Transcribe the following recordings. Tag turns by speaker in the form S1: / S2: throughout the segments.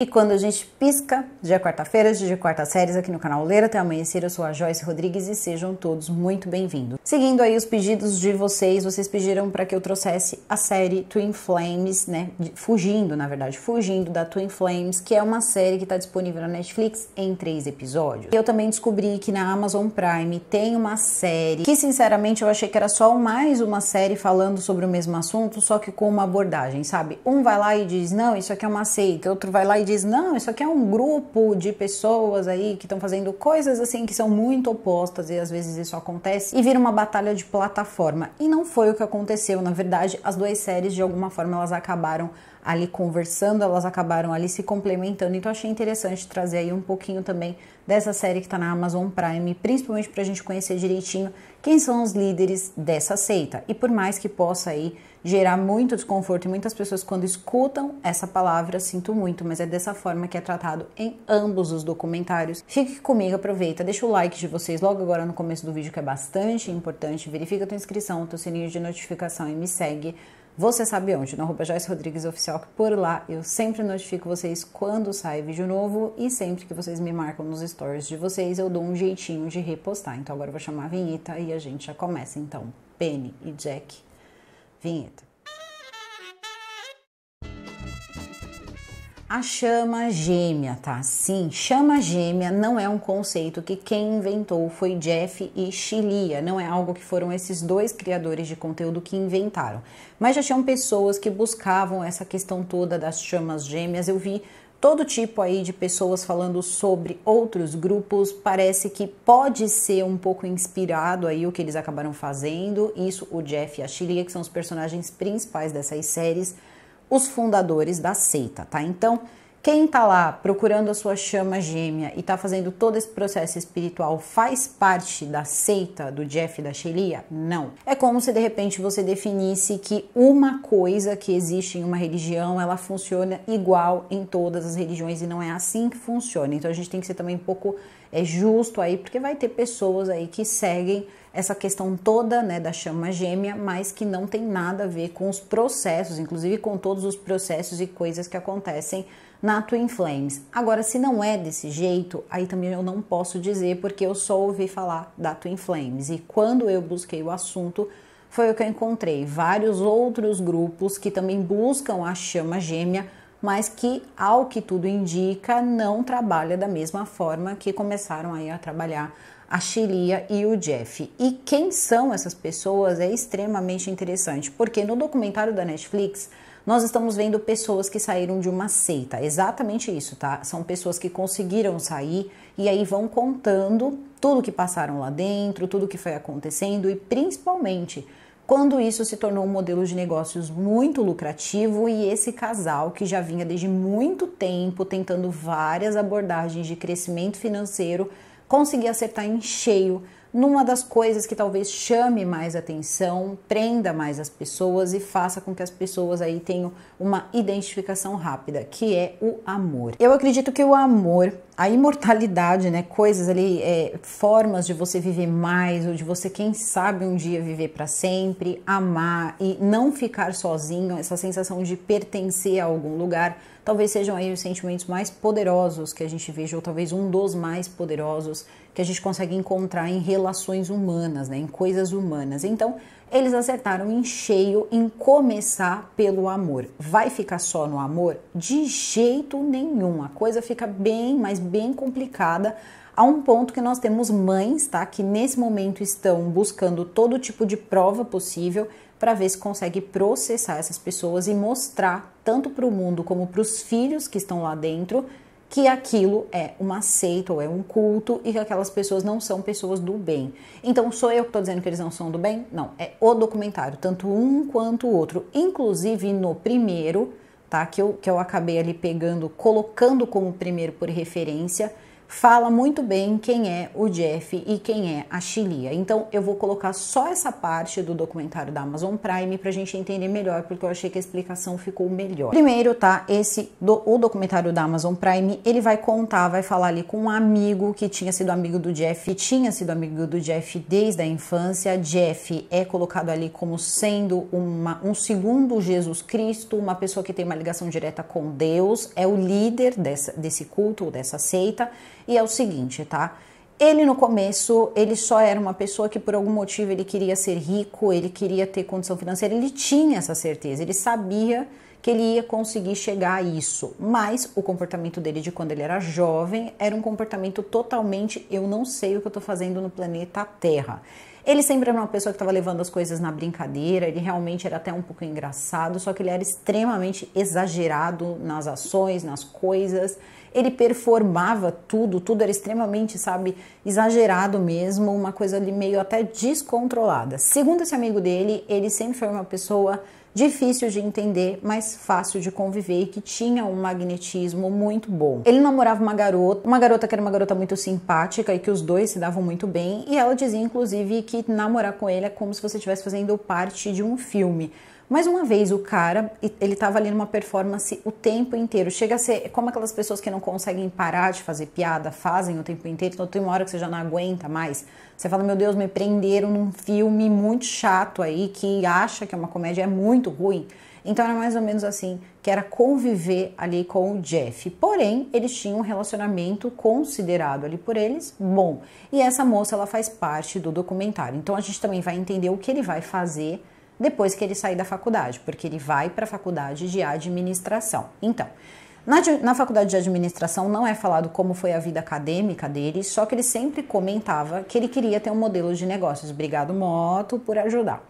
S1: E quando a gente pisca, dia é quarta-feira, dia de é quarta séries aqui no canal Ler até amanhecer, eu sou a Joyce Rodrigues e sejam todos muito bem-vindos. Seguindo aí os pedidos de vocês, vocês pediram para que eu trouxesse a série Twin Flames, né, fugindo, na verdade, fugindo da Twin Flames, que é uma série que está disponível na Netflix em três episódios. Eu também descobri que na Amazon Prime tem uma série que, sinceramente, eu achei que era só mais uma série falando sobre o mesmo assunto, só que com uma abordagem, sabe? Um vai lá e diz, não, isso aqui é uma seita, outro vai lá e diz: não, isso aqui é um grupo de pessoas aí que estão fazendo coisas assim que são muito opostas e às vezes isso acontece e vira uma batalha de plataforma. E não foi o que aconteceu, na verdade, as duas séries de alguma forma elas acabaram ali conversando, elas acabaram ali se complementando. Então achei interessante trazer aí um pouquinho também dessa série que está na Amazon Prime, principalmente para a gente conhecer direitinho quem são os líderes dessa seita. E por mais que possa aí gerar muito desconforto e muitas pessoas quando escutam essa palavra sinto muito, mas é dessa forma que é tratado em ambos os documentários. Fique comigo, aproveita, deixa o like de vocês logo agora no começo do vídeo que é bastante importante, verifica tua inscrição, teu sininho de notificação e me segue. Você sabe onde, no arroba Joyce Rodrigues Oficial, que por lá eu sempre notifico vocês quando sai vídeo novo e sempre que vocês me marcam nos stories de vocês, eu dou um jeitinho de repostar. Então agora eu vou chamar a vinheta e a gente já começa. Então, Penny e Jack Vinheta. A chama gêmea, tá? Sim, chama gêmea não é um conceito que quem inventou foi Jeff e Chilia, não é algo que foram esses dois criadores de conteúdo que inventaram. Mas já tinham pessoas que buscavam essa questão toda das chamas gêmeas. Eu vi todo tipo aí de pessoas falando sobre outros grupos, parece que pode ser um pouco inspirado aí o que eles acabaram fazendo. Isso o Jeff e a Shirley que são os personagens principais dessas séries, os fundadores da seita, tá? Então, quem está lá procurando a sua chama gêmea e está fazendo todo esse processo espiritual faz parte da seita do Jeff e da Shelia? Não. É como se de repente você definisse que uma coisa que existe em uma religião ela funciona igual em todas as religiões e não é assim que funciona. Então a gente tem que ser também um pouco é, justo aí, porque vai ter pessoas aí que seguem essa questão toda né, da chama gêmea, mas que não tem nada a ver com os processos, inclusive com todos os processos e coisas que acontecem na Twin Flames. Agora, se não é desse jeito, aí também eu não posso dizer porque eu só ouvi falar da Twin Flames e quando eu busquei o assunto foi o que eu encontrei vários outros grupos que também buscam a chama gêmea, mas que, ao que tudo indica, não trabalha da mesma forma que começaram aí a trabalhar a Shelia e o Jeff. E quem são essas pessoas é extremamente interessante, porque no documentário da Netflix nós estamos vendo pessoas que saíram de uma seita. Exatamente isso, tá? São pessoas que conseguiram sair e aí vão contando tudo que passaram lá dentro, tudo que foi acontecendo e principalmente quando isso se tornou um modelo de negócios muito lucrativo e esse casal que já vinha desde muito tempo tentando várias abordagens de crescimento financeiro conseguia acertar em cheio numa das coisas que talvez chame mais atenção, prenda mais as pessoas e faça com que as pessoas aí tenham uma identificação rápida, que é o amor. Eu acredito que o amor, a imortalidade, né, coisas ali, é, formas de você viver mais ou de você quem sabe um dia viver para sempre, amar e não ficar sozinho, essa sensação de pertencer a algum lugar talvez sejam aí os sentimentos mais poderosos que a gente veja, ou talvez um dos mais poderosos que a gente consegue encontrar em relações humanas, né, em coisas humanas. Então, eles acertaram em cheio em começar pelo amor. Vai ficar só no amor? De jeito nenhum. A coisa fica bem, mas bem complicada a um ponto que nós temos mães, tá, que nesse momento estão buscando todo tipo de prova possível para ver se consegue processar essas pessoas e mostrar tanto para o mundo como para os filhos que estão lá dentro que aquilo é uma seita ou é um culto e que aquelas pessoas não são pessoas do bem. Então sou eu que estou dizendo que eles não são do bem? Não, é o documentário, tanto um quanto o outro. Inclusive no primeiro, tá? Que eu, que eu acabei ali pegando, colocando como primeiro por referência fala muito bem quem é o Jeff e quem é a Chilia. Então eu vou colocar só essa parte do documentário da Amazon Prime para a gente entender melhor, porque eu achei que a explicação ficou melhor. Primeiro, tá, esse do, o documentário da Amazon Prime, ele vai contar, vai falar ali com um amigo que tinha sido amigo do Jeff, tinha sido amigo do Jeff desde a infância. Jeff é colocado ali como sendo uma, um segundo Jesus Cristo, uma pessoa que tem uma ligação direta com Deus, é o líder dessa, desse culto, dessa seita. E é o seguinte, tá? Ele no começo, ele só era uma pessoa que por algum motivo ele queria ser rico, ele queria ter condição financeira, ele tinha essa certeza, ele sabia que ele ia conseguir chegar a isso. Mas o comportamento dele de quando ele era jovem era um comportamento totalmente eu não sei o que eu tô fazendo no planeta Terra. Ele sempre era uma pessoa que estava levando as coisas na brincadeira, ele realmente era até um pouco engraçado, só que ele era extremamente exagerado nas ações, nas coisas ele performava tudo, tudo era extremamente, sabe, exagerado mesmo, uma coisa ali meio até descontrolada. Segundo esse amigo dele, ele sempre foi uma pessoa difícil de entender, mas fácil de conviver e que tinha um magnetismo muito bom. Ele namorava uma garota, uma garota que era uma garota muito simpática e que os dois se davam muito bem, e ela dizia inclusive que namorar com ele é como se você estivesse fazendo parte de um filme. Mais uma vez, o cara, ele estava ali numa performance o tempo inteiro. Chega a ser é como aquelas pessoas que não conseguem parar de fazer piada, fazem o tempo inteiro, então tem uma hora que você já não aguenta mais. Você fala, meu Deus, me prenderam num filme muito chato aí, que acha que é uma comédia, é muito ruim. Então era mais ou menos assim, que era conviver ali com o Jeff. Porém, eles tinham um relacionamento considerado ali por eles bom. E essa moça, ela faz parte do documentário. Então a gente também vai entender o que ele vai fazer depois que ele sair da faculdade, porque ele vai para a faculdade de administração. Então, na, na, faculdade de administração não é falado como foi a vida acadêmica dele, só que ele sempre comentava que ele queria ter um modelo de negócios. Obrigado, Moto, por ajudar.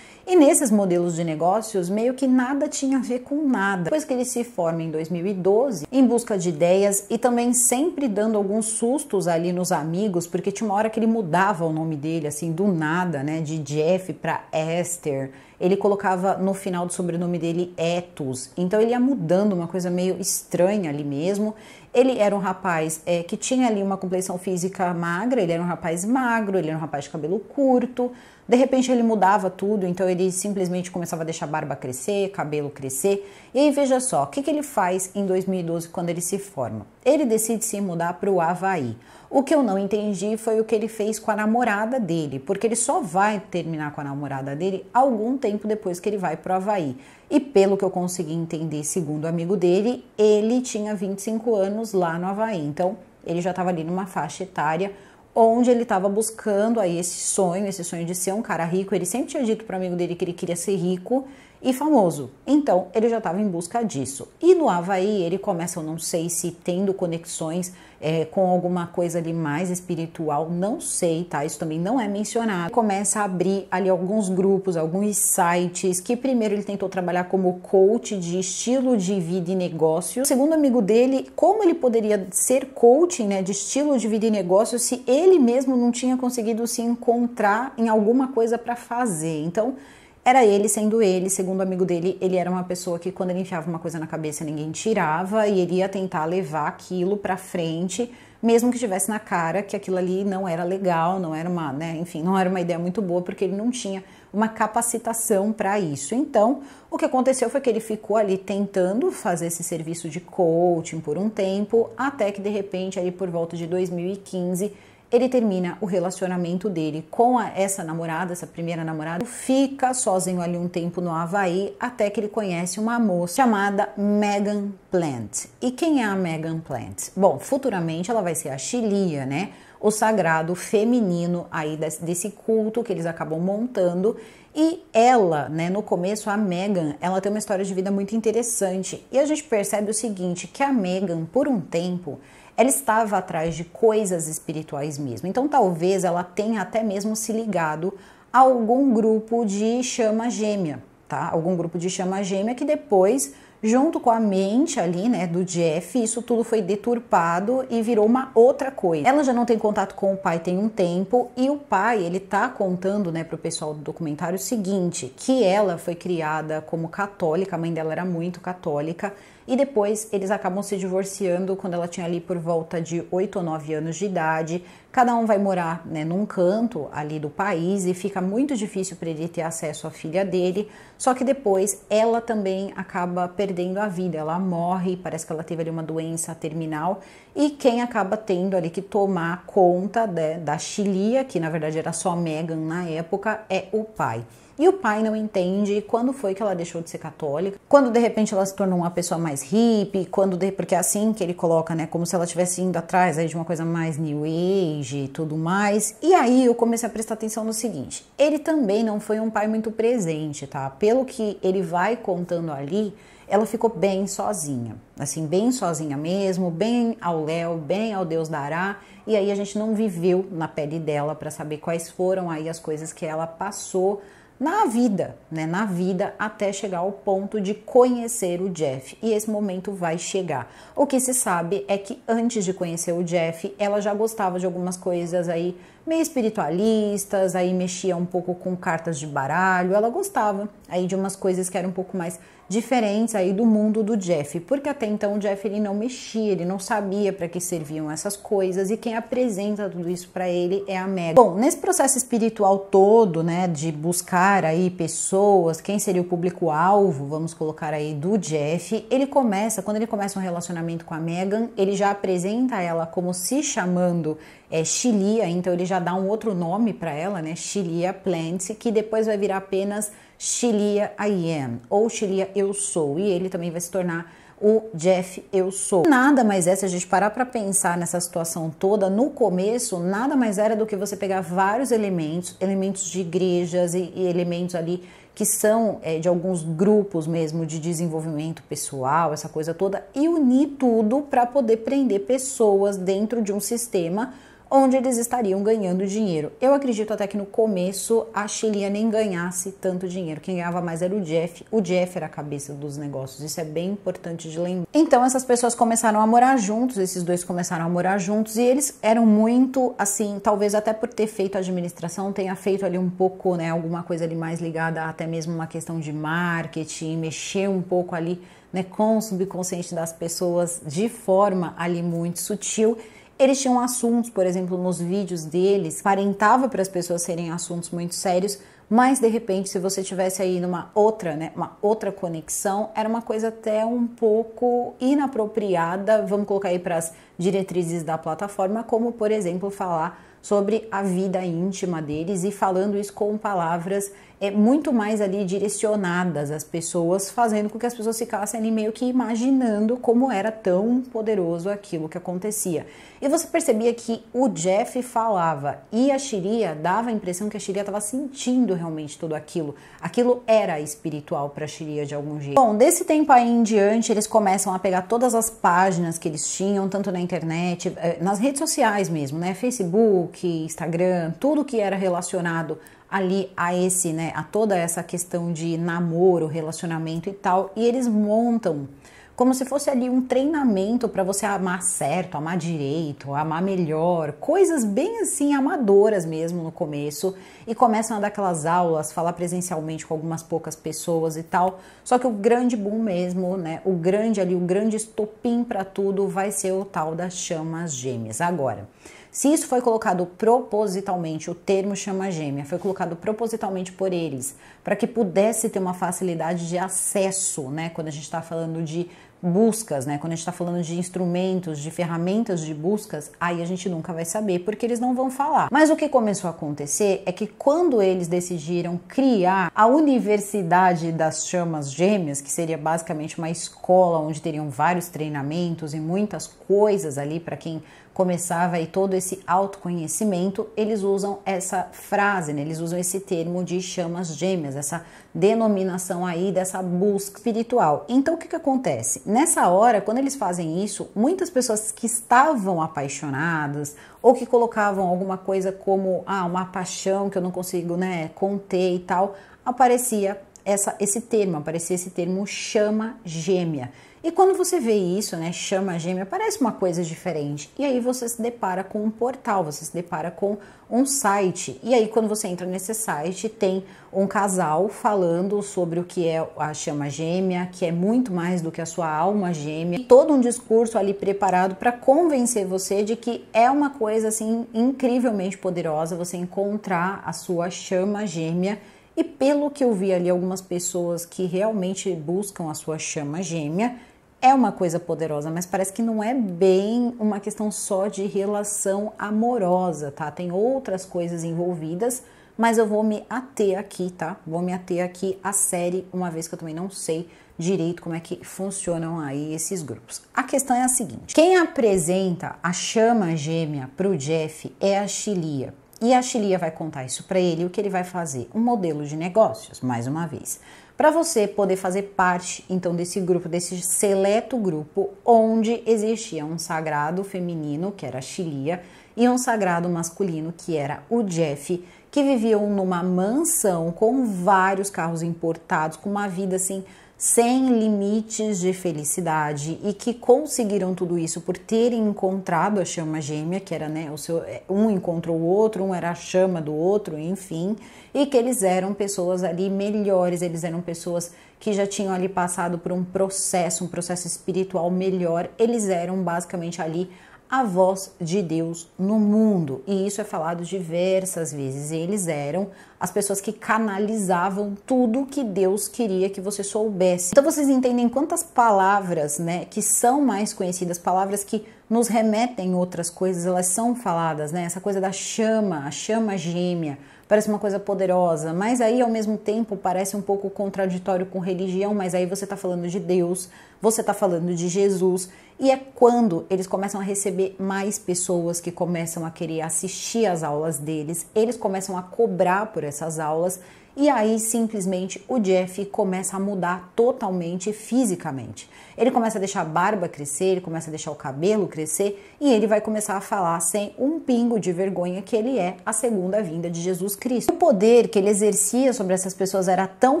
S1: E nesses modelos de negócios, meio que nada tinha a ver com nada. Depois que ele se forma em 2012, em busca de ideias e também sempre dando alguns sustos ali nos amigos, porque tinha uma hora que ele mudava o nome dele, assim, do nada, né, de Jeff para Esther. Ele colocava no final do sobrenome dele Etus. Então ele ia mudando uma coisa meio estranha ali mesmo. Ele era um rapaz é, que tinha ali uma complexão física magra, ele era um rapaz magro, ele era um rapaz de cabelo curto. De repente ele mudava tudo, então ele simplesmente começava a deixar a barba crescer, cabelo crescer. E aí veja só, o que, que ele faz em 2012 quando ele se forma? Ele decide se mudar para o Havaí. O que eu não entendi foi o que ele fez com a namorada dele, porque ele só vai terminar com a namorada dele algum tempo depois que ele vai para o Havaí. E pelo que eu consegui entender, segundo o amigo dele, ele tinha 25 anos lá no Havaí. Então ele já estava ali numa faixa etária onde ele estava buscando aí esse sonho, esse sonho de ser um cara rico. Ele sempre tinha dito para amigo dele que ele queria ser rico, e famoso. Então ele já estava em busca disso. E no Havaí ele começa, eu não sei se tendo conexões é, com alguma coisa ali mais espiritual, não sei, tá? Isso também não é mencionado. Ele começa a abrir ali alguns grupos, alguns sites, que primeiro ele tentou trabalhar como coach de estilo de vida e negócio. Segundo amigo dele, como ele poderia ser coaching né, de estilo de vida e negócio se ele mesmo não tinha conseguido se encontrar em alguma coisa para fazer? Então era ele sendo ele, segundo o amigo dele, ele era uma pessoa que quando ele enfiava uma coisa na cabeça ninguém tirava e ele ia tentar levar aquilo para frente, mesmo que tivesse na cara que aquilo ali não era legal, não era uma, né, enfim, não era uma ideia muito boa porque ele não tinha uma capacitação para isso. Então, o que aconteceu foi que ele ficou ali tentando fazer esse serviço de coaching por um tempo, até que de repente ali por volta de 2015 ele termina o relacionamento dele com a, essa namorada, essa primeira namorada, fica sozinho ali um tempo no Havaí até que ele conhece uma moça chamada Megan Plant. E quem é a Megan Plant? Bom, futuramente ela vai ser a Chilia, né? O sagrado feminino aí desse, desse culto que eles acabam montando. E ela, né, no começo, a Megan, ela tem uma história de vida muito interessante. E a gente percebe o seguinte, que a Megan, por um tempo, ela estava atrás de coisas espirituais mesmo. Então talvez ela tenha até mesmo se ligado a algum grupo de chama gêmea, tá? Algum grupo de chama gêmea que depois, junto com a mente ali, né, do Jeff, isso tudo foi deturpado e virou uma outra coisa. Ela já não tem contato com o pai tem um tempo e o pai, ele tá contando, né, pro pessoal do documentário o seguinte, que ela foi criada como católica, a mãe dela era muito católica e depois eles acabam se divorciando quando ela tinha ali por volta de 8 ou 9 anos de idade. Cada um vai morar né, num canto ali do país e fica muito difícil para ele ter acesso à filha dele. Só que depois ela também acaba perdendo a vida, ela morre, parece que ela teve ali uma doença terminal e quem acaba tendo ali que tomar conta né, da Chilia, que na verdade era só Megan na época, é o pai. E o pai não entende quando foi que ela deixou de ser católica, quando de repente ela se tornou uma pessoa mais hippie, quando de... porque é assim que ele coloca, né, como se ela estivesse indo atrás aí de uma coisa mais new age e tudo mais. E aí eu comecei a prestar atenção no seguinte, ele também não foi um pai muito presente, tá? Pelo que ele vai contando ali, ela ficou bem sozinha, assim, bem sozinha mesmo, bem ao Léo, bem ao Deus dará, e aí a gente não viveu na pele dela para saber quais foram aí as coisas que ela passou na vida, né? Na vida até chegar ao ponto de conhecer o Jeff. E esse momento vai chegar. O que se sabe é que antes de conhecer o Jeff, ela já gostava de algumas coisas aí meio espiritualistas, aí mexia um pouco com cartas de baralho, ela gostava aí de umas coisas que eram um pouco mais diferentes aí do mundo do Jeff, porque até então o Jeff ele não mexia, ele não sabia para que serviam essas coisas e quem apresenta tudo isso para ele é a Meg. Bom, nesse processo espiritual todo, né, de buscar aí pessoas, quem seria o público alvo, vamos colocar aí do Jeff, ele começa, quando ele começa um relacionamento com a Megan, ele já apresenta ela como se chamando é, Chilia, então ele já dá um outro nome para ela, né, Chilia Plant, que depois vai virar apenas Shelia I Am, ou Shelia Eu Sou, e ele também vai se tornar o Jeff Eu Sou. Nada mais é, se a gente parar para pensar nessa situação toda, no começo, nada mais era do que você pegar vários elementos, elementos de igrejas e, e elementos ali que são é, de alguns grupos mesmo de desenvolvimento pessoal, essa coisa toda, e unir tudo para poder prender pessoas dentro de um sistema onde eles estariam ganhando dinheiro. Eu acredito até que no começo a Chilia nem ganhasse tanto dinheiro. Quem ganhava mais era o Jeff. O Jeff era a cabeça dos negócios. Isso é bem importante de lembrar. Então essas pessoas começaram a morar juntos, esses dois começaram a morar juntos e eles eram muito assim, talvez até por ter feito administração, tenha feito ali um pouco, né, alguma coisa ali mais ligada até mesmo uma questão de marketing, mexer um pouco ali, né, com o subconsciente das pessoas de forma ali muito sutil eles tinham assuntos, por exemplo, nos vídeos deles, parentava para as pessoas serem assuntos muito sérios, mas de repente, se você tivesse aí numa outra, né, uma outra conexão, era uma coisa até um pouco inapropriada, vamos colocar aí para as diretrizes da plataforma, como por exemplo falar sobre a vida íntima deles e falando isso com palavras é, muito mais ali direcionadas às pessoas, fazendo com que as pessoas ficassem ali meio que imaginando como era tão poderoso aquilo que acontecia. E você percebia que o Jeff falava e a Shiria dava a impressão que a Shiria estava sentindo realmente tudo aquilo. Aquilo era espiritual para a Shiria de algum jeito. Bom, desse tempo aí em diante, eles começam a pegar todas as páginas que eles tinham, tanto na internet, eh, nas redes sociais mesmo, né? Facebook, Instagram, tudo que era relacionado ali a esse, né, a toda essa questão de namoro, relacionamento e tal, e eles montam como se fosse ali um treinamento para você amar certo, amar direito, amar melhor, coisas bem assim amadoras mesmo no começo e começam a dar aquelas aulas, falar presencialmente com algumas poucas pessoas e tal. Só que o grande boom mesmo, né, o grande ali, o grande estopim para tudo vai ser o tal das chamas gêmeas agora. Se isso foi colocado propositalmente, o termo chama gêmea, foi colocado propositalmente por eles, para que pudesse ter uma facilidade de acesso, né? Quando a gente está falando de buscas, né? Quando a gente está falando de instrumentos, de ferramentas de buscas, aí a gente nunca vai saber porque eles não vão falar. Mas o que começou a acontecer é que quando eles decidiram criar a Universidade das Chamas Gêmeas, que seria basicamente uma escola onde teriam vários treinamentos e muitas coisas ali para quem começava aí todo esse autoconhecimento, eles usam essa frase, né? eles usam esse termo de chamas gêmeas, essa denominação aí dessa busca espiritual. Então o que, que acontece? Nessa hora, quando eles fazem isso, muitas pessoas que estavam apaixonadas ou que colocavam alguma coisa como ah, uma paixão que eu não consigo né, conter e tal, aparecia essa, esse termo, aparecia esse termo chama gêmea e quando você vê isso, né, chama gêmea, parece uma coisa diferente. E aí você se depara com um portal, você se depara com um site. E aí quando você entra nesse site, tem um casal falando sobre o que é a chama gêmea, que é muito mais do que a sua alma gêmea. E todo um discurso ali preparado para convencer você de que é uma coisa assim incrivelmente poderosa você encontrar a sua chama gêmea. E pelo que eu vi ali, algumas pessoas que realmente buscam a sua chama gêmea é uma coisa poderosa, mas parece que não é bem uma questão só de relação amorosa, tá? Tem outras coisas envolvidas, mas eu vou me ater aqui, tá? Vou me ater aqui à série, uma vez que eu também não sei direito como é que funcionam aí esses grupos. A questão é a seguinte: quem apresenta a chama gêmea para o Jeff é a Chilia. E a Chilia vai contar isso para ele, o que ele vai fazer? Um modelo de negócios, mais uma vez. Para você poder fazer parte, então, desse grupo, desse seleto grupo, onde existia um sagrado feminino, que era a Chilia, e um sagrado masculino, que era o Jeff, que viviam numa mansão com vários carros importados, com uma vida assim sem limites de felicidade e que conseguiram tudo isso por terem encontrado a chama gêmea, que era, né, o seu, é, um encontrou o outro, um era a chama do outro, enfim, e que eles eram pessoas ali melhores, eles eram pessoas que já tinham ali passado por um processo, um processo espiritual melhor, eles eram basicamente ali a voz de Deus no mundo. E isso é falado diversas vezes. Eles eram as pessoas que canalizavam tudo que Deus queria que você soubesse. Então vocês entendem quantas palavras, né, que são mais conhecidas, palavras que nos remetem outras coisas, elas são faladas, né? Essa coisa da chama, a chama gêmea, parece uma coisa poderosa, mas aí ao mesmo tempo parece um pouco contraditório com religião, mas aí você está falando de Deus, você está falando de Jesus, e é quando eles começam a receber mais pessoas que começam a querer assistir às aulas deles, eles começam a cobrar por essas aulas, e aí simplesmente o Jeff começa a mudar totalmente fisicamente. Ele começa a deixar a barba crescer, ele começa a deixar o cabelo crescer e ele vai começar a falar sem um pingo de vergonha que ele é a segunda vinda de Jesus Cristo. O poder que ele exercia sobre essas pessoas era tão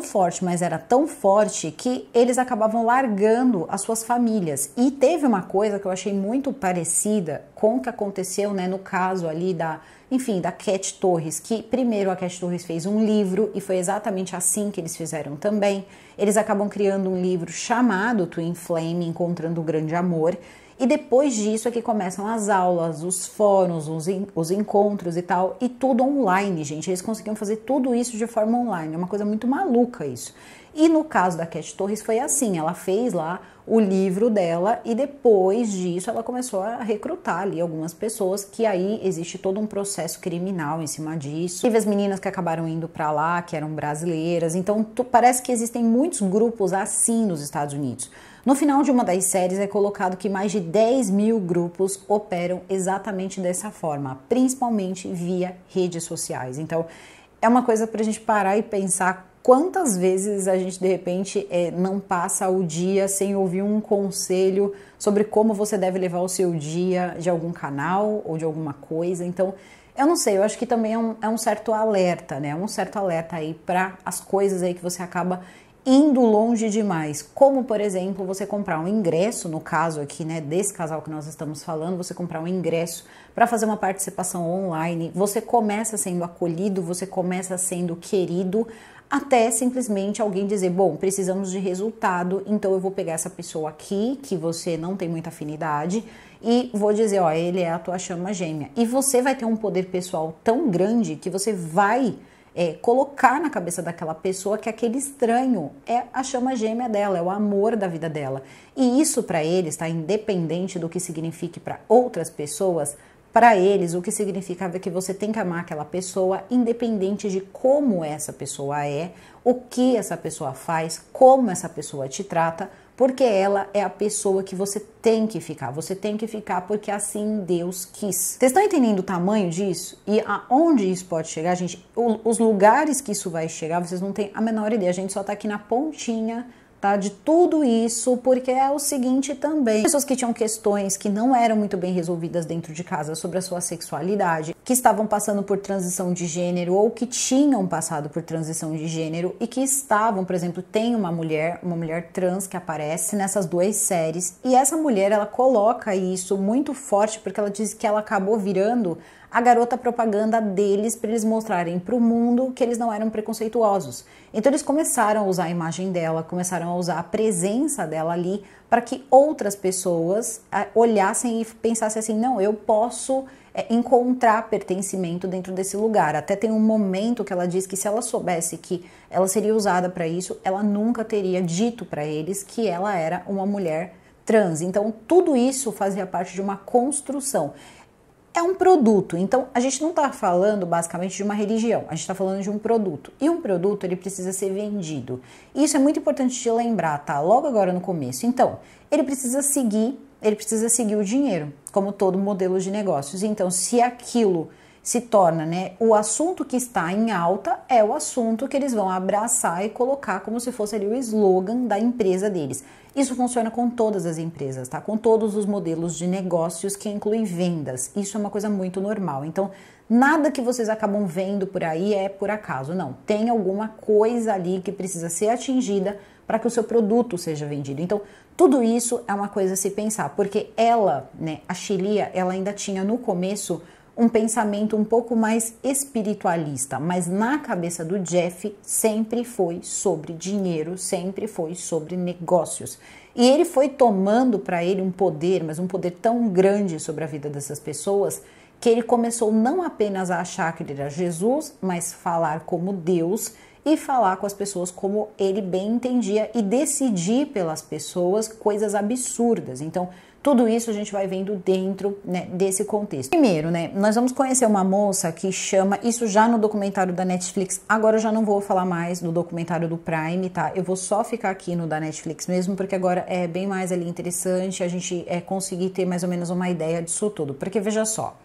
S1: forte, mas era tão forte que eles acabavam largando as suas famílias. E teve uma coisa que eu achei muito parecida com o que aconteceu, né, no caso ali da enfim, da Cat Torres, que primeiro a Cat Torres fez um livro e foi exatamente assim que eles fizeram também. Eles acabam criando um livro chamado Twin Flame Encontrando o Grande Amor. E depois disso é que começam as aulas, os fóruns, os, os encontros e tal, e tudo online, gente. Eles conseguiam fazer tudo isso de forma online, é uma coisa muito maluca isso. E no caso da Cat Torres foi assim, ela fez lá o livro dela e depois disso ela começou a recrutar ali algumas pessoas que aí existe todo um processo criminal em cima disso. Teve as meninas que acabaram indo para lá, que eram brasileiras. Então, tu, parece que existem muitos grupos assim nos Estados Unidos. No final de uma das séries é colocado que mais de 10 mil grupos operam exatamente dessa forma, principalmente via redes sociais. Então, é uma coisa para a gente parar e pensar Quantas vezes a gente de repente é, não passa o dia sem ouvir um conselho sobre como você deve levar o seu dia de algum canal ou de alguma coisa? Então, eu não sei, eu acho que também é um, é um certo alerta, né? Um certo alerta aí para as coisas aí que você acaba indo longe demais, como por exemplo você comprar um ingresso, no caso aqui, né, desse casal que nós estamos falando, você comprar um ingresso para fazer uma participação online, você começa sendo acolhido, você começa sendo querido, até simplesmente alguém dizer: bom, precisamos de resultado, então eu vou pegar essa pessoa aqui, que você não tem muita afinidade, e vou dizer: ó, ele é a tua chama gêmea. E você vai ter um poder pessoal tão grande que você vai. É, colocar na cabeça daquela pessoa que aquele estranho é a chama gêmea dela, é o amor da vida dela. E isso para eles está independente do que signifique para outras pessoas, para eles, o que significava que você tem que amar aquela pessoa, independente de como essa pessoa é, o que essa pessoa faz, como essa pessoa te trata, porque ela é a pessoa que você tem que ficar. Você tem que ficar porque assim Deus quis. Vocês estão entendendo o tamanho disso e aonde isso pode chegar, gente? Os lugares que isso vai chegar, vocês não têm a menor ideia. A gente só está aqui na pontinha tá? De tudo isso, porque é o seguinte também: pessoas que tinham questões que não eram muito bem resolvidas dentro de casa sobre a sua sexualidade, que estavam passando por transição de gênero ou que tinham passado por transição de gênero e que estavam, por exemplo, tem uma mulher, uma mulher trans que aparece nessas duas séries e essa mulher ela coloca isso muito forte porque ela diz que ela acabou virando a garota propaganda deles para eles mostrarem para o mundo que eles não eram preconceituosos. Então eles começaram a usar a imagem dela, começaram a usar a presença dela ali para que outras pessoas é, olhassem e pensassem assim: não, eu posso é, encontrar pertencimento dentro desse lugar. Até tem um momento que ela diz que se ela soubesse que ela seria usada para isso, ela nunca teria dito para eles que ela era uma mulher trans. Então, tudo isso fazia parte de uma construção é um produto. Então, a gente não está falando basicamente de uma religião, a gente está falando de um produto. E um produto ele precisa ser vendido. isso é muito importante de lembrar, tá? Logo agora no começo. Então, ele precisa seguir, ele precisa seguir o dinheiro, como todo modelo de negócios. Então, se aquilo se torna, né, o assunto que está em alta é o assunto que eles vão abraçar e colocar como se fosse ali o slogan da empresa deles. Isso funciona com todas as empresas, tá? Com todos os modelos de negócios que incluem vendas. Isso é uma coisa muito normal. Então, nada que vocês acabam vendo por aí é por acaso, não. Tem alguma coisa ali que precisa ser atingida para que o seu produto seja vendido. Então, tudo isso é uma coisa a se pensar, porque ela, né, a Chilia, ela ainda tinha no começo um pensamento um pouco mais espiritualista, mas na cabeça do Jeff sempre foi sobre dinheiro, sempre foi sobre negócios. E ele foi tomando para ele um poder, mas um poder tão grande sobre a vida dessas pessoas, que ele começou não apenas a achar que ele era Jesus, mas falar como Deus e falar com as pessoas como ele bem entendia e decidir pelas pessoas coisas absurdas. Então, tudo isso a gente vai vendo dentro né, desse contexto. Primeiro, né, nós vamos conhecer uma moça que chama, isso já no documentário da Netflix, agora eu já não vou falar mais do documentário do Prime, tá? Eu vou só ficar aqui no da Netflix mesmo, porque agora é bem mais ali interessante a gente é, conseguir ter mais ou menos uma ideia disso tudo. Porque veja só,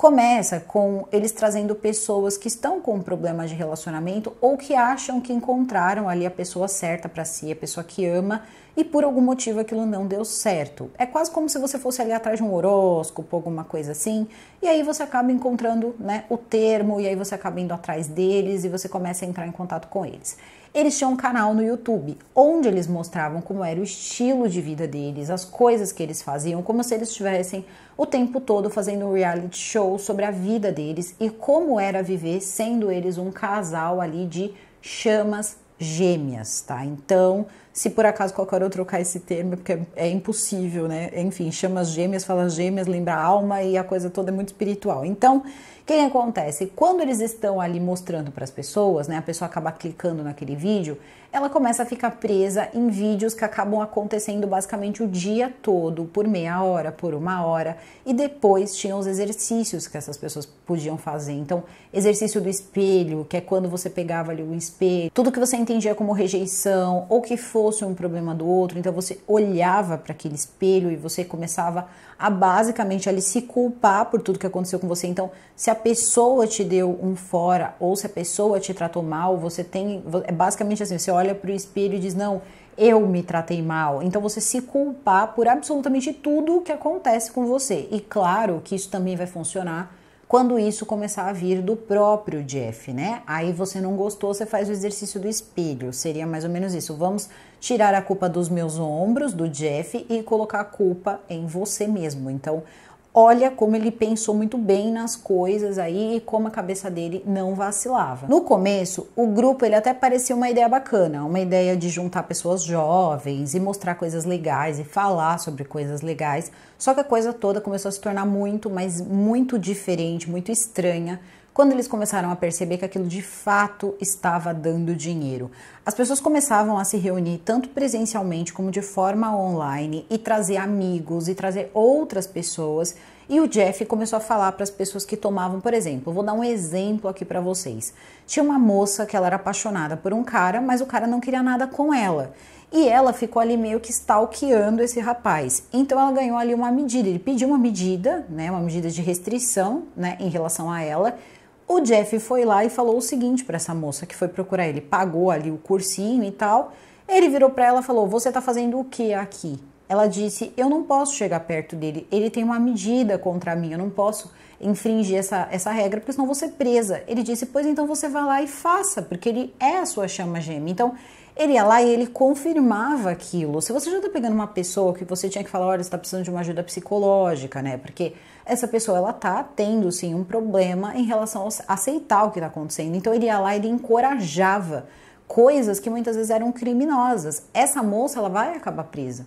S1: começa com eles trazendo pessoas que estão com problemas de relacionamento ou que acham que encontraram ali a pessoa certa para si, a pessoa que ama, e por algum motivo aquilo não deu certo. É quase como se você fosse ali atrás de um horóscopo, alguma coisa assim, e aí você acaba encontrando né, o termo, e aí você acaba indo atrás deles e você começa a entrar em contato com eles eles tinham um canal no YouTube, onde eles mostravam como era o estilo de vida deles, as coisas que eles faziam, como se eles estivessem o tempo todo fazendo um reality show sobre a vida deles e como era viver sendo eles um casal ali de chamas gêmeas, tá? Então, se por acaso qualquer outro, trocar esse termo, é porque é, é impossível, né? Enfim, chama as gêmeas, fala gêmeas, lembra a alma e a coisa toda é muito espiritual. Então, o que acontece? Quando eles estão ali mostrando para as pessoas, né? A pessoa acaba clicando naquele vídeo, ela começa a ficar presa em vídeos que acabam acontecendo basicamente o dia todo, por meia hora, por uma hora, e depois tinham os exercícios que essas pessoas podiam fazer. Então, exercício do espelho, que é quando você pegava ali o espelho, tudo que você entendia como rejeição ou que fosse um problema do outro, então você olhava para aquele espelho e você começava a a basicamente ali se culpar por tudo que aconteceu com você. Então, se a pessoa te deu um fora ou se a pessoa te tratou mal, você tem. É basicamente assim: você olha para o espelho e diz, não, eu me tratei mal. Então, você se culpar por absolutamente tudo o que acontece com você. E claro que isso também vai funcionar quando isso começar a vir do próprio Jeff, né? Aí você não gostou, você faz o exercício do espelho. Seria mais ou menos isso. Vamos tirar a culpa dos meus ombros, do Jeff, e colocar a culpa em você mesmo. Então, Olha como ele pensou muito bem nas coisas aí e como a cabeça dele não vacilava. No começo, o grupo ele até parecia uma ideia bacana, uma ideia de juntar pessoas jovens e mostrar coisas legais e falar sobre coisas legais. Só que a coisa toda começou a se tornar muito, mas muito diferente, muito estranha quando eles começaram a perceber que aquilo de fato estava dando dinheiro. As pessoas começavam a se reunir tanto presencialmente como de forma online e trazer amigos e trazer outras pessoas. E o Jeff começou a falar para as pessoas que tomavam, por exemplo, vou dar um exemplo aqui para vocês. Tinha uma moça que ela era apaixonada por um cara, mas o cara não queria nada com ela. E ela ficou ali meio que stalkeando esse rapaz. Então ela ganhou ali uma medida, ele pediu uma medida, né, uma medida de restrição, né, em relação a ela o Jeff foi lá e falou o seguinte para essa moça que foi procurar ele, pagou ali o cursinho e tal. Ele virou para ela e falou: "Você tá fazendo o que aqui?" Ela disse: "Eu não posso chegar perto dele. Ele tem uma medida contra mim. Eu não posso infringir essa, essa regra, porque senão vou ser presa." Ele disse: "Pois então você vai lá e faça, porque ele é a sua chama gêmea." Então, ele ia lá e ele confirmava aquilo. Se você já está pegando uma pessoa que você tinha que falar, olha, você está precisando de uma ajuda psicológica, né? Porque essa pessoa ela tá tendo sim um problema em relação a aceitar o que está acontecendo. Então ele ia lá e ele encorajava coisas que muitas vezes eram criminosas. Essa moça ela vai acabar presa.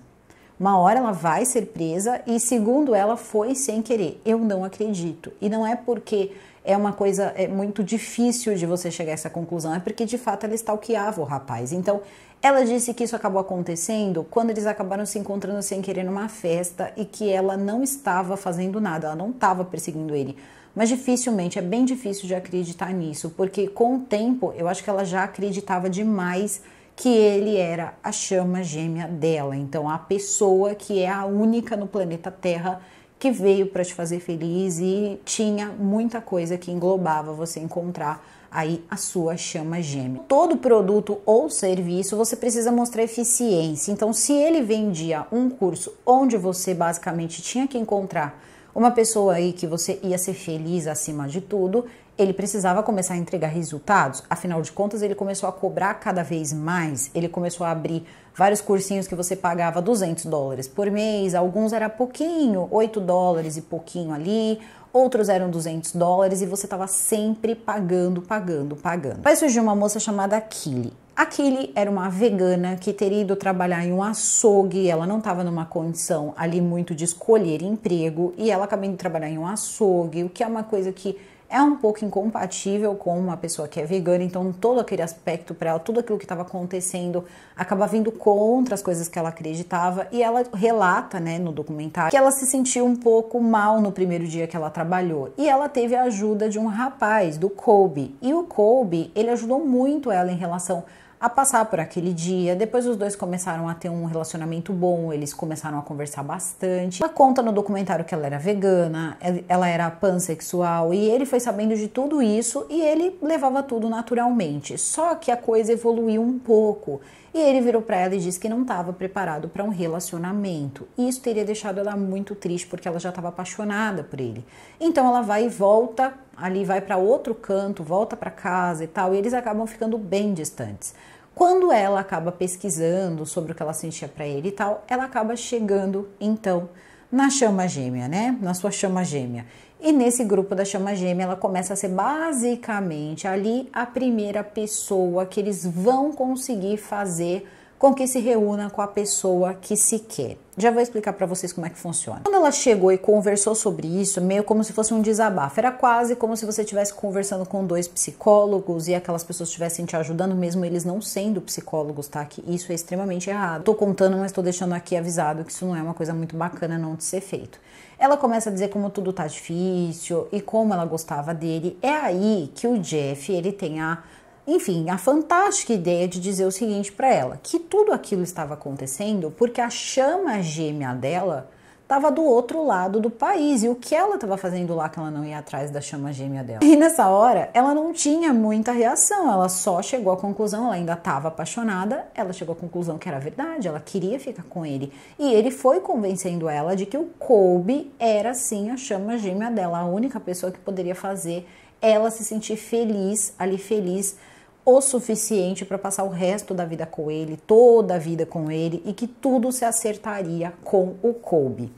S1: Uma hora ela vai ser presa e segundo ela foi sem querer. Eu não acredito. E não é porque é uma coisa é muito difícil de você chegar a essa conclusão. É porque de fato ela stalkeava o rapaz. Então, ela disse que isso acabou acontecendo quando eles acabaram se encontrando sem querer numa festa e que ela não estava fazendo nada, ela não estava perseguindo ele. Mas dificilmente, é bem difícil de acreditar nisso, porque com o tempo eu acho que ela já acreditava demais que ele era a chama gêmea dela, então a pessoa que é a única no planeta Terra que veio para te fazer feliz e tinha muita coisa que englobava você encontrar aí a sua chama gêmea. Todo produto ou serviço você precisa mostrar eficiência. Então, se ele vendia um curso onde você basicamente tinha que encontrar uma pessoa aí que você ia ser feliz acima de tudo, ele precisava começar a entregar resultados. Afinal de contas, ele começou a cobrar cada vez mais, ele começou a abrir vários cursinhos que você pagava 200 dólares por mês, alguns era pouquinho, 8 dólares e pouquinho ali, outros eram 200 dólares e você estava sempre pagando, pagando, pagando. Vai surgiu uma moça chamada Kili. A Kili era uma vegana que teria ido trabalhar em um açougue, ela não estava numa condição ali muito de escolher emprego e ela acabou indo trabalhar em um açougue, o que é uma coisa que é um pouco incompatível com uma pessoa que é vegana, então todo aquele aspecto para ela, tudo aquilo que estava acontecendo, acaba vindo contra as coisas que ela acreditava e ela relata, né, no documentário, que ela se sentiu um pouco mal no primeiro dia que ela trabalhou e ela teve a ajuda de um rapaz, do Kobe. E o Kobe, ele ajudou muito ela em relação a passar por aquele dia. Depois os dois começaram a ter um relacionamento bom, eles começaram a conversar bastante. Ela conta no documentário que ela era vegana, ela era pansexual e ele foi sabendo de tudo isso e ele levava tudo naturalmente. Só que a coisa evoluiu um pouco. E ele virou para ela e disse que não estava preparado para um relacionamento. E isso teria deixado ela muito triste porque ela já estava apaixonada por ele. Então ela vai e volta, ali vai para outro canto, volta para casa e tal, e eles acabam ficando bem distantes. Quando ela acaba pesquisando sobre o que ela sentia para ele e tal, ela acaba chegando então na chama gêmea, né? Na sua chama gêmea. E nesse grupo da chama gêmea, ela começa a ser basicamente ali a primeira pessoa que eles vão conseguir fazer com que se reúna com a pessoa que se quer. Já vou explicar para vocês como é que funciona. Quando ela chegou e conversou sobre isso, meio como se fosse um desabafo, era quase como se você estivesse conversando com dois psicólogos e aquelas pessoas estivessem te ajudando, mesmo eles não sendo psicólogos, tá? Que isso é extremamente errado. Tô contando, mas tô deixando aqui avisado que isso não é uma coisa muito bacana não de ser feito. Ela começa a dizer como tudo tá difícil e como ela gostava dele. É aí que o Jeff, ele tem a enfim, a fantástica ideia de dizer o seguinte para ela: que tudo aquilo estava acontecendo porque a chama gêmea dela estava do outro lado do país e o que ela estava fazendo lá que ela não ia atrás da chama gêmea dela. E nessa hora, ela não tinha muita reação, ela só chegou à conclusão, ela ainda estava apaixonada, ela chegou à conclusão que era verdade, ela queria ficar com ele. E ele foi convencendo ela de que o Kobe era sim a chama gêmea dela, a única pessoa que poderia fazer ela se sentir feliz, ali feliz o suficiente para passar o resto da vida com ele, toda a vida com ele e que tudo se acertaria com o Kobe.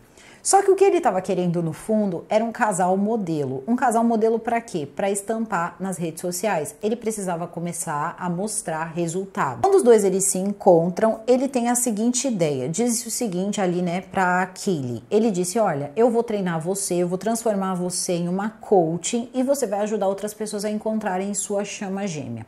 S1: Só que o que ele estava querendo no fundo era um casal modelo. Um casal modelo para quê? Para estampar nas redes sociais. Ele precisava começar a mostrar resultado. Quando os dois eles se encontram, ele tem a seguinte ideia. Diz o seguinte ali, né, para Kylie. Ele disse: "Olha, eu vou treinar você, eu vou transformar você em uma coaching e você vai ajudar outras pessoas a encontrarem sua chama gêmea".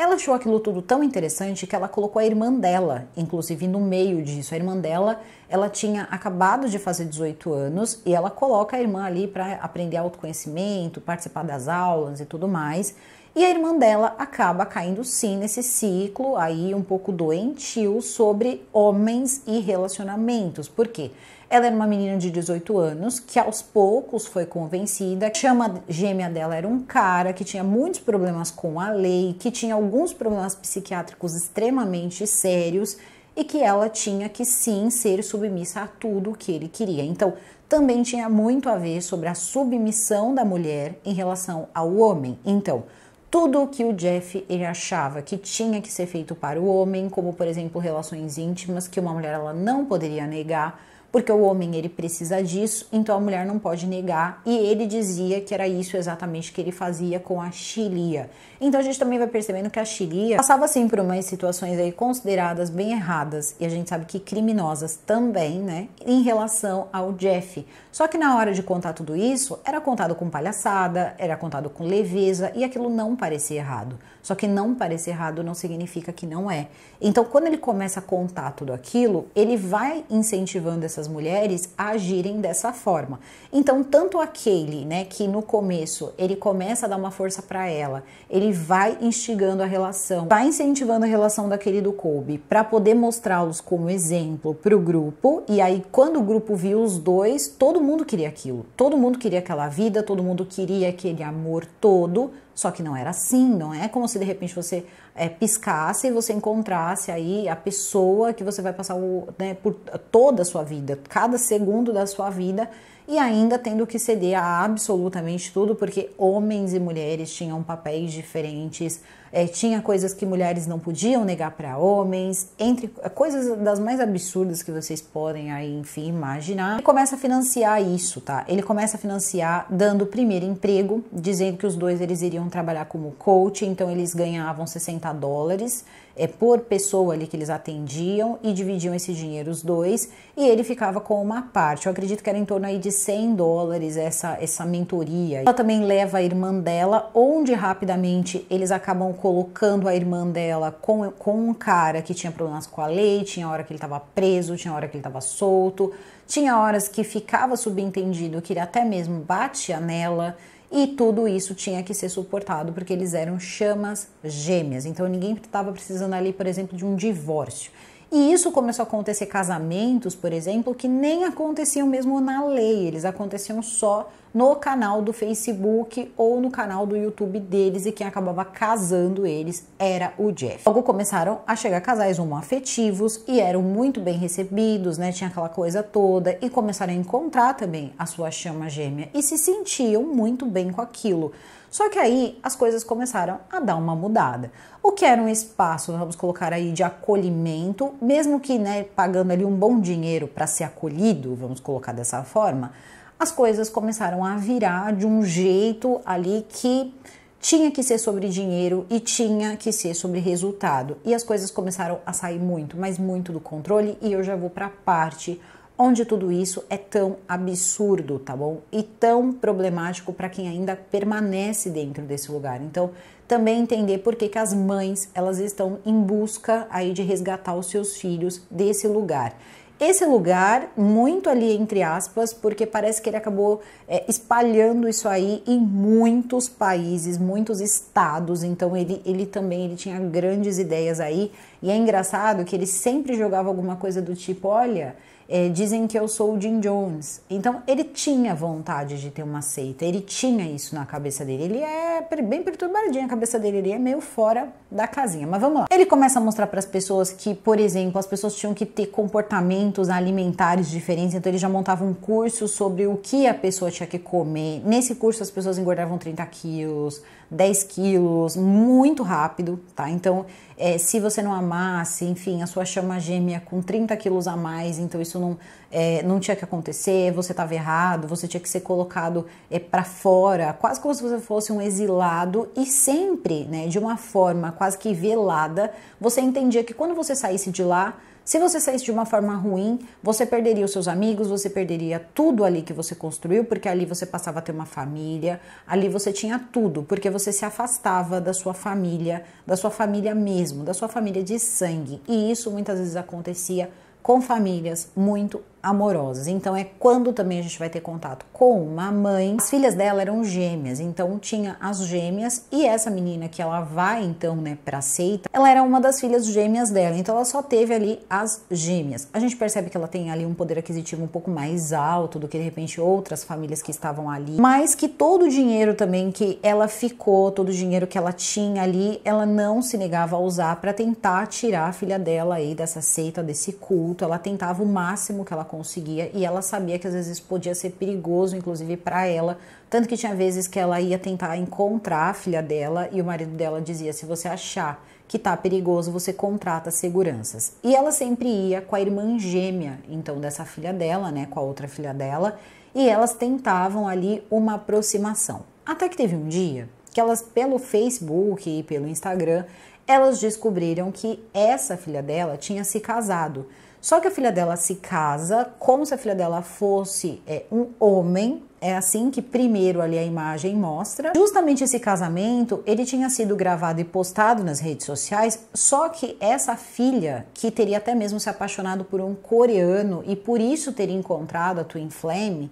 S1: Ela achou aquilo tudo tão interessante que ela colocou a irmã dela, inclusive no meio disso. A irmã dela, ela tinha acabado de fazer 18 anos e ela coloca a irmã ali para aprender autoconhecimento, participar das aulas e tudo mais. E a irmã dela acaba caindo sim nesse ciclo aí um pouco doentio sobre homens e relacionamentos. Por quê? Ela era uma menina de 18 anos que aos poucos foi convencida. Chama gêmea dela era um cara que tinha muitos problemas com a lei, que tinha alguns problemas psiquiátricos extremamente sérios e que ela tinha que sim ser submissa a tudo o que ele queria. Então, também tinha muito a ver sobre a submissão da mulher em relação ao homem. Então, tudo o que o Jeff ele achava que tinha que ser feito para o homem, como por exemplo relações íntimas que uma mulher ela não poderia negar, porque o homem ele precisa disso, então a mulher não pode negar, e ele dizia que era isso exatamente que ele fazia com a Xilia. Então a gente também vai percebendo que a Xiria passava assim por umas situações aí consideradas bem erradas e a gente sabe que criminosas também, né, em relação ao Jeff. Só que na hora de contar tudo isso, era contado com palhaçada, era contado com leveza e aquilo não parecia errado. Só que não parecer errado não significa que não é. Então quando ele começa a contar tudo aquilo, ele vai incentivando essas mulheres a agirem dessa forma. Então tanto aquele, né, que no começo ele começa a dar uma força para ela, ele ele vai instigando a relação, vai incentivando a relação daquele do Kobe para poder mostrá-los como exemplo para o grupo. E aí, quando o grupo viu os dois, todo mundo queria aquilo, todo mundo queria aquela vida, todo mundo queria aquele amor todo. Só que não era assim, não é como se de repente você é, piscasse e você encontrasse aí a pessoa que você vai passar o, né, por toda a sua vida, cada segundo da sua vida e ainda tendo que ceder a absolutamente tudo, porque homens e mulheres tinham papéis diferentes, é, tinha coisas que mulheres não podiam negar para homens, entre coisas das mais absurdas que vocês podem aí, enfim, imaginar. Ele começa a financiar isso, tá? Ele começa a financiar dando o primeiro emprego, dizendo que os dois eles iriam trabalhar como coach, então eles ganhavam 60 dólares é, por pessoa ali que eles atendiam e dividiam esse dinheiro os dois e ele ficava com uma parte. Eu acredito que era em torno aí de 100 dólares essa, essa mentoria. Ela também leva a irmã dela, onde rapidamente eles acabam colocando a irmã dela com, com um cara que tinha problemas com a lei, tinha hora que ele estava preso, tinha hora que ele estava solto, tinha horas que ficava subentendido que ele até mesmo batia nela. E tudo isso tinha que ser suportado porque eles eram chamas gêmeas. Então ninguém estava precisando ali, por exemplo, de um divórcio. E isso começou a acontecer casamentos, por exemplo, que nem aconteciam mesmo na lei, eles aconteciam só no canal do Facebook ou no canal do YouTube deles e quem acabava casando eles era o Jeff. Logo começaram a chegar casais homoafetivos e eram muito bem recebidos, né? Tinha aquela coisa toda e começaram a encontrar também a sua chama gêmea e se sentiam muito bem com aquilo. Só que aí as coisas começaram a dar uma mudada. O que era um espaço, vamos colocar aí, de acolhimento, mesmo que né, pagando ali um bom dinheiro para ser acolhido, vamos colocar dessa forma, as coisas começaram a virar de um jeito ali que tinha que ser sobre dinheiro e tinha que ser sobre resultado. E as coisas começaram a sair muito, mas muito do controle, e eu já vou para a parte onde tudo isso é tão absurdo, tá bom? E tão problemático para quem ainda permanece dentro desse lugar. Então, também entender por que, que as mães elas estão em busca aí de resgatar os seus filhos desse lugar. Esse lugar, muito ali entre aspas, porque parece que ele acabou é, espalhando isso aí em muitos países, muitos estados. Então ele, ele também ele tinha grandes ideias aí. E é engraçado que ele sempre jogava alguma coisa do tipo: olha, é, dizem que eu sou o Jim Jones. Então ele tinha vontade de ter uma seita, ele tinha isso na cabeça dele. Ele é bem perturbadinho, a cabeça dele ele é meio fora da casinha. Mas vamos lá. Ele começa a mostrar para as pessoas que, por exemplo, as pessoas tinham que ter comportamentos alimentares diferentes. Então ele já montava um curso sobre o que a pessoa tinha que comer. Nesse curso as pessoas engordavam 30 quilos, 10 quilos, muito rápido, tá? Então é, se você não amasse, enfim, a sua chama gêmea com 30 quilos a mais, então isso não, é, não tinha que acontecer, você estava errado, você tinha que ser colocado é, para fora, quase como se você fosse um exilado e sempre, né, de uma forma quase que velada, você entendia que quando você saísse de lá, se você saísse de uma forma ruim, você perderia os seus amigos, você perderia tudo ali que você construiu, porque ali você passava a ter uma família, ali você tinha tudo, porque você se afastava da sua família, da sua família mesmo, da sua família de sangue. E isso muitas vezes acontecia com famílias muito amorosas. Então é quando também a gente vai ter contato com uma mãe. As filhas dela eram gêmeas, então tinha as gêmeas e essa menina que ela vai então, né, para seita, ela era uma das filhas gêmeas dela. Então ela só teve ali as gêmeas. A gente percebe que ela tem ali um poder aquisitivo um pouco mais alto do que de repente outras famílias que estavam ali, mas que todo o dinheiro também que ela ficou, todo o dinheiro que ela tinha ali, ela não se negava a usar para tentar tirar a filha dela aí dessa seita, desse culto. Ela tentava o máximo que ela conseguia e ela sabia que às vezes podia ser perigoso, inclusive para ela. Tanto que tinha vezes que ela ia tentar encontrar a filha dela e o marido dela dizia: se você achar que tá perigoso, você contrata seguranças. E ela sempre ia com a irmã gêmea, então, dessa filha dela, né, com a outra filha dela, e elas tentavam ali uma aproximação. Até que teve um dia que elas, pelo Facebook e pelo Instagram, elas descobriram que essa filha dela tinha se casado. Só que a filha dela se casa como se a filha dela fosse é, um homem. É assim que primeiro ali a imagem mostra. Justamente esse casamento, ele tinha sido gravado e postado nas redes sociais, só que essa filha, que teria até mesmo se apaixonado por um coreano e por isso ter encontrado a Twin Flame,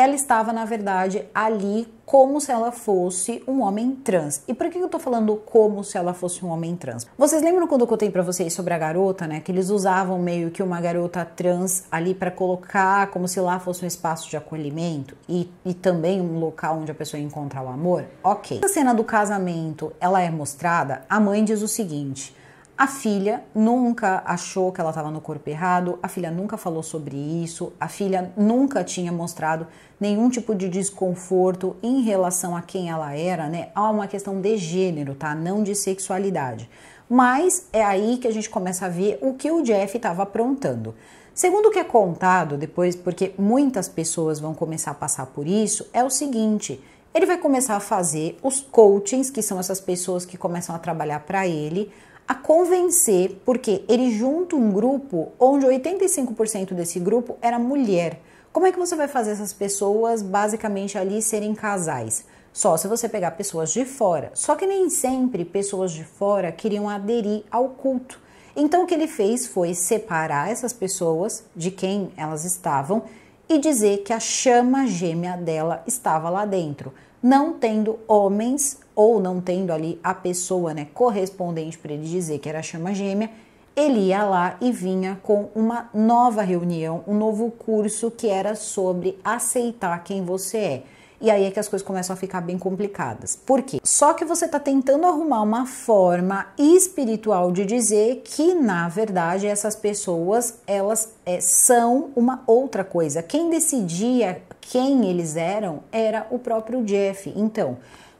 S1: ela estava, na verdade, ali como se ela fosse um homem trans. E por que eu tô falando como se ela fosse um homem trans? Vocês lembram quando eu contei para vocês sobre a garota, né? Que eles usavam meio que uma garota trans ali para colocar como se lá fosse um espaço de acolhimento e, e também um local onde a pessoa ia encontrar o amor? Ok. Na cena do casamento, ela é mostrada, a mãe diz o seguinte. A filha nunca achou que ela estava no corpo errado, a filha nunca falou sobre isso, a filha nunca tinha mostrado nenhum tipo de desconforto em relação a quem ela era, né? Há uma questão de gênero, tá? Não de sexualidade. Mas é aí que a gente começa a ver o que o Jeff estava aprontando. Segundo o que é contado depois, porque muitas pessoas vão começar a passar por isso, é o seguinte: ele vai começar a fazer os coachings, que são essas pessoas que começam a trabalhar para ele, a convencer, porque ele junta um grupo onde 85% desse grupo era mulher. Como é que você vai fazer essas pessoas basicamente ali serem casais? Só se você pegar pessoas de fora. Só que nem sempre pessoas de fora queriam aderir ao culto. Então o que ele fez foi separar essas pessoas de quem elas estavam e dizer que a chama gêmea dela estava lá dentro, não tendo homens ou não tendo ali a pessoa né, correspondente para ele dizer que era a chama gêmea ele ia lá e vinha com uma nova reunião, um novo curso que era sobre aceitar quem você é. E aí é que as coisas começam a ficar bem complicadas. Por quê? Só que você está tentando arrumar uma forma espiritual de dizer que, na verdade, essas pessoas elas é, são uma outra coisa. Quem decidia quem eles eram era o próprio Jeff. Então,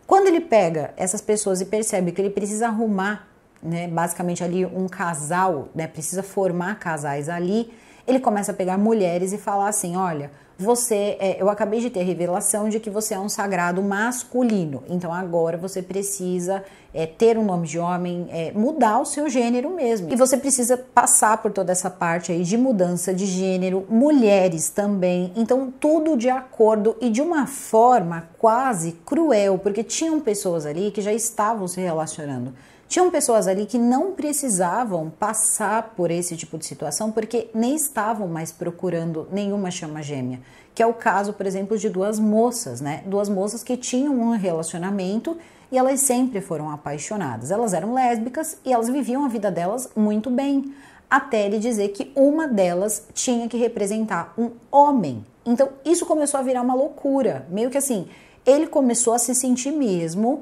S1: quando ele pega essas pessoas e percebe que ele precisa arrumar né, basicamente ali um casal, né, precisa formar casais ali, ele começa a pegar mulheres e falar assim, olha, você, é, eu acabei de ter revelação de que você é um sagrado masculino, então agora você precisa é, ter um nome de homem, é, mudar o seu gênero mesmo. E você precisa passar por toda essa parte aí de mudança de gênero, mulheres também, então tudo de acordo e de uma forma quase cruel, porque tinham pessoas ali que já estavam se relacionando tinham pessoas ali que não precisavam passar por esse tipo de situação porque nem estavam mais procurando nenhuma chama gêmea, que é o caso, por exemplo, de duas moças, né? Duas moças que tinham um relacionamento e elas sempre foram apaixonadas. Elas eram lésbicas e elas viviam a vida delas muito bem, até ele dizer que uma delas tinha que representar um homem. Então isso começou a virar uma loucura, meio que assim, ele começou a se sentir mesmo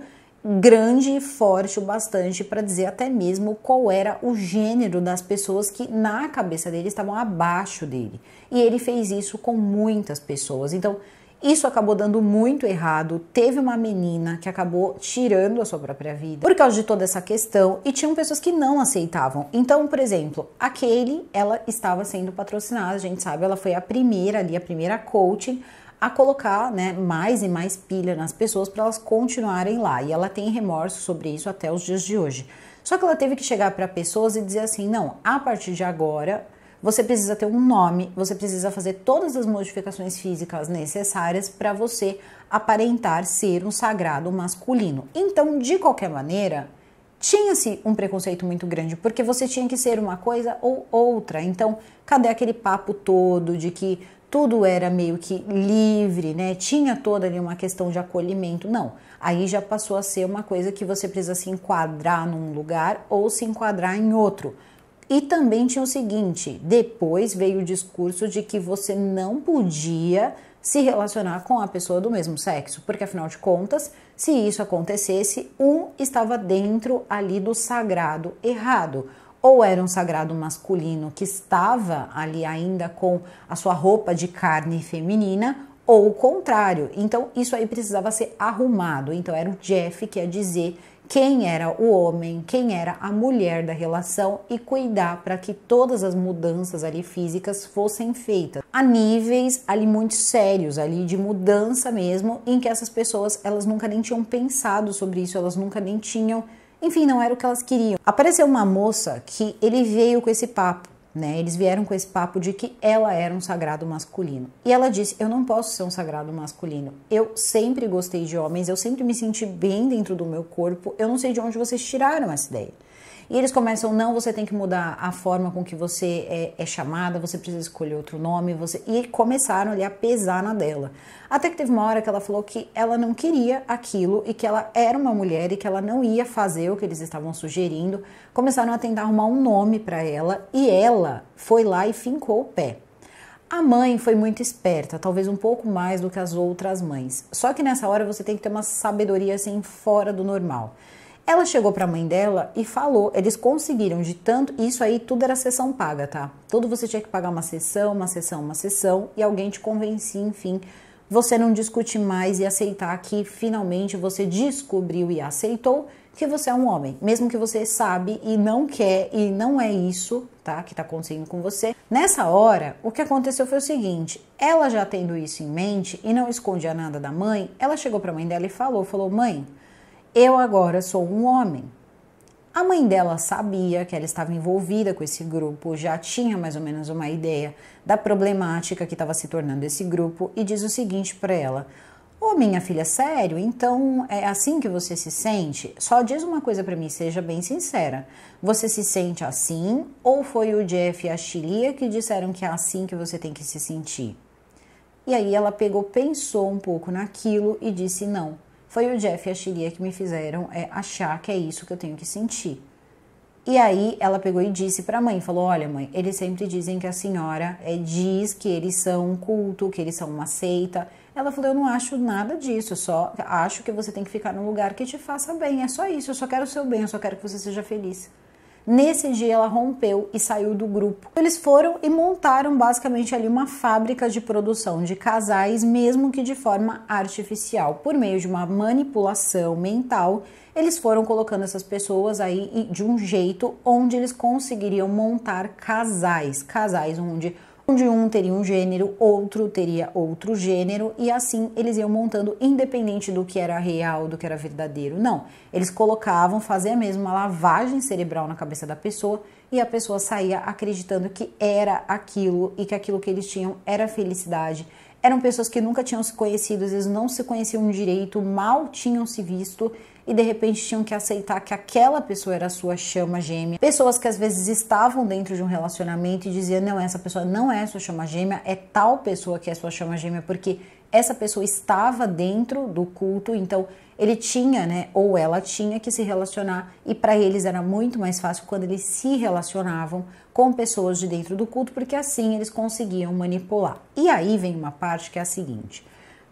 S1: grande e forte o bastante para dizer até mesmo qual era o gênero das pessoas que na cabeça dele estavam abaixo dele. E ele fez isso com muitas pessoas. Então, isso acabou dando muito errado. Teve uma menina que acabou tirando a sua própria vida por causa de toda essa questão e tinham pessoas que não aceitavam. Então, por exemplo, a Kelly, ela estava sendo patrocinada, a gente sabe, ela foi a primeira ali, a primeira coaching a colocar né, mais e mais pilha nas pessoas para elas continuarem lá. E ela tem remorso sobre isso até os dias de hoje. Só que ela teve que chegar para pessoas e dizer assim: não, a partir de agora você precisa ter um nome, você precisa fazer todas as modificações físicas necessárias para você aparentar ser um sagrado masculino. Então, de qualquer maneira, tinha-se um preconceito muito grande, porque você tinha que ser uma coisa ou outra. Então, cadê aquele papo todo de que tudo era meio que livre, né? Tinha toda ali uma questão de acolhimento. Não, aí já passou a ser uma coisa que você precisa se enquadrar num lugar ou se enquadrar em outro. E também tinha o seguinte: depois veio o discurso de que você não podia se relacionar com a pessoa do mesmo sexo, porque afinal de contas, se isso acontecesse, um estava dentro ali do sagrado errado ou era um sagrado masculino que estava ali ainda com a sua roupa de carne feminina, ou o contrário. Então, isso aí precisava ser arrumado. Então, era o Jeff que ia dizer quem era o homem, quem era a mulher da relação e cuidar para que todas as mudanças ali físicas fossem feitas a níveis ali muito sérios ali de mudança mesmo, em que essas pessoas elas nunca nem tinham pensado sobre isso, elas nunca nem tinham enfim, não era o que elas queriam. Apareceu uma moça que ele veio com esse papo. Né? Eles vieram com esse papo de que ela era um sagrado masculino. E ela disse: Eu não posso ser um sagrado masculino. Eu sempre gostei de homens, eu sempre me senti bem dentro do meu corpo. Eu não sei de onde vocês tiraram essa ideia. E eles começam, não, você tem que mudar a forma com que você é, é chamada, você precisa escolher outro nome, você. E começaram ali a pesar na dela. Até que teve uma hora que ela falou que ela não queria aquilo e que ela era uma mulher e que ela não ia fazer o que eles estavam sugerindo. Começaram a tentar arrumar um nome para ela e ela foi lá e fincou o pé. A mãe foi muito esperta, talvez um pouco mais do que as outras mães. Só que nessa hora você tem que ter uma sabedoria assim fora do normal. Ela chegou para a mãe dela e falou, eles conseguiram de tanto, isso aí tudo era sessão paga, tá? Tudo você tinha que pagar uma sessão, uma sessão, uma sessão e alguém te convencia, enfim, você não discute mais e aceitar que finalmente você descobriu e aceitou que você é um homem, mesmo que você sabe e não quer e não é isso, tá, que tá acontecendo com você. Nessa hora, o que aconteceu foi o seguinte, ela já tendo isso em mente e não escondia nada da mãe, ela chegou para a mãe dela e falou, falou: "Mãe, eu agora sou um homem. A mãe dela sabia que ela estava envolvida com esse grupo, já tinha mais ou menos uma ideia da problemática que estava se tornando esse grupo e diz o seguinte para ela: Ô oh, minha filha, sério? Então é assim que você se sente? Só diz uma coisa para mim, seja bem sincera. Você se sente assim ou foi o Jeff e a Chilia que disseram que é assim que você tem que se sentir? E aí ela pegou, pensou um pouco naquilo e disse: não, foi o Jeff e a Shiria que me fizeram é, achar que é isso que eu tenho que sentir. E aí ela pegou e disse para a mãe, falou: "Olha, mãe, eles sempre dizem que a senhora é, diz que eles são um culto, que eles são uma seita". Ela falou: "Eu não acho nada disso, só acho que você tem que ficar num lugar que te faça bem, é só isso, eu só quero o seu bem, eu só quero que você seja feliz". Nesse dia ela rompeu e saiu do grupo. Eles foram e montaram basicamente ali uma fábrica de produção de casais, mesmo que de forma artificial, por meio de uma manipulação mental. Eles foram colocando essas pessoas aí de um jeito onde eles conseguiriam montar casais, casais onde onde um teria um gênero, outro teria outro gênero, e assim eles iam montando, independente do que era real, do que era verdadeiro. Não, eles colocavam, faziam mesmo uma lavagem cerebral na cabeça da pessoa, e a pessoa saía acreditando que era aquilo e que aquilo que eles tinham era felicidade. Eram pessoas que nunca tinham se conhecido, às vezes não se conheciam direito, mal tinham se visto, e de repente tinham que aceitar que aquela pessoa era a sua chama gêmea. Pessoas que às vezes estavam dentro de um relacionamento e diziam: não, essa pessoa não é sua chama gêmea, é tal pessoa que é sua chama gêmea, porque essa pessoa estava dentro do culto, então ele tinha, né, ou ela tinha que se relacionar, e para eles era muito mais fácil quando eles se relacionavam com pessoas de dentro do culto, porque assim eles conseguiam manipular. E aí vem uma parte que é a seguinte: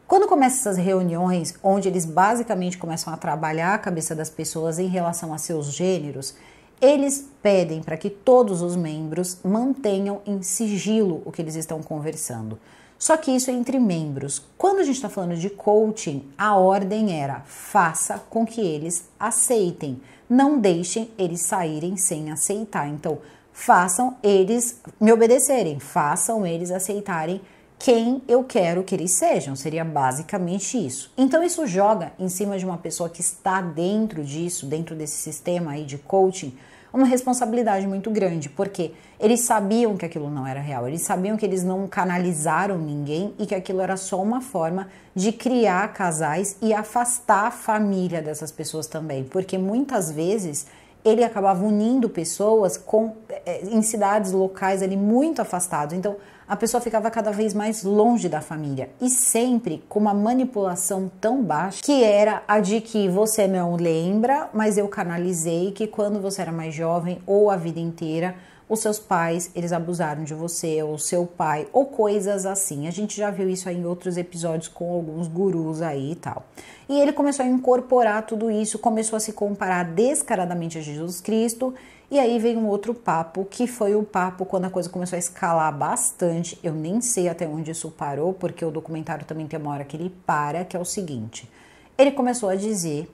S1: quando começam essas reuniões, onde eles basicamente começam a trabalhar a cabeça das pessoas em relação a seus gêneros, eles pedem para que todos os membros mantenham em sigilo o que eles estão conversando. Só que isso é entre membros. Quando a gente está falando de coaching, a ordem era: faça com que eles aceitem, não deixem eles saírem sem aceitar. Então, façam eles me obedecerem, façam eles aceitarem quem eu quero que eles sejam. Seria basicamente isso. Então isso joga em cima de uma pessoa que está dentro disso, dentro desse sistema aí de coaching, uma responsabilidade muito grande, porque eles sabiam que aquilo não era real, eles sabiam que eles não canalizaram ninguém e que aquilo era só uma forma de criar casais e afastar a família dessas pessoas também, porque muitas vezes ele acabava unindo pessoas com, eh, em cidades locais ali muito afastados. Então, a pessoa ficava cada vez mais longe da família e sempre com uma manipulação tão baixa que era a de que você não lembra, mas eu canalizei que quando você era mais jovem ou a vida inteira os seus pais, eles abusaram de você, ou seu pai, ou coisas assim. A gente já viu isso aí em outros episódios com alguns gurus aí e tal. E ele começou a incorporar tudo isso, começou a se comparar descaradamente a Jesus Cristo e aí vem um outro papo, que foi o papo quando a coisa começou a escalar bastante. Eu nem sei até onde isso parou, porque o documentário também tem uma hora que ele para, que é o seguinte. Ele começou a dizer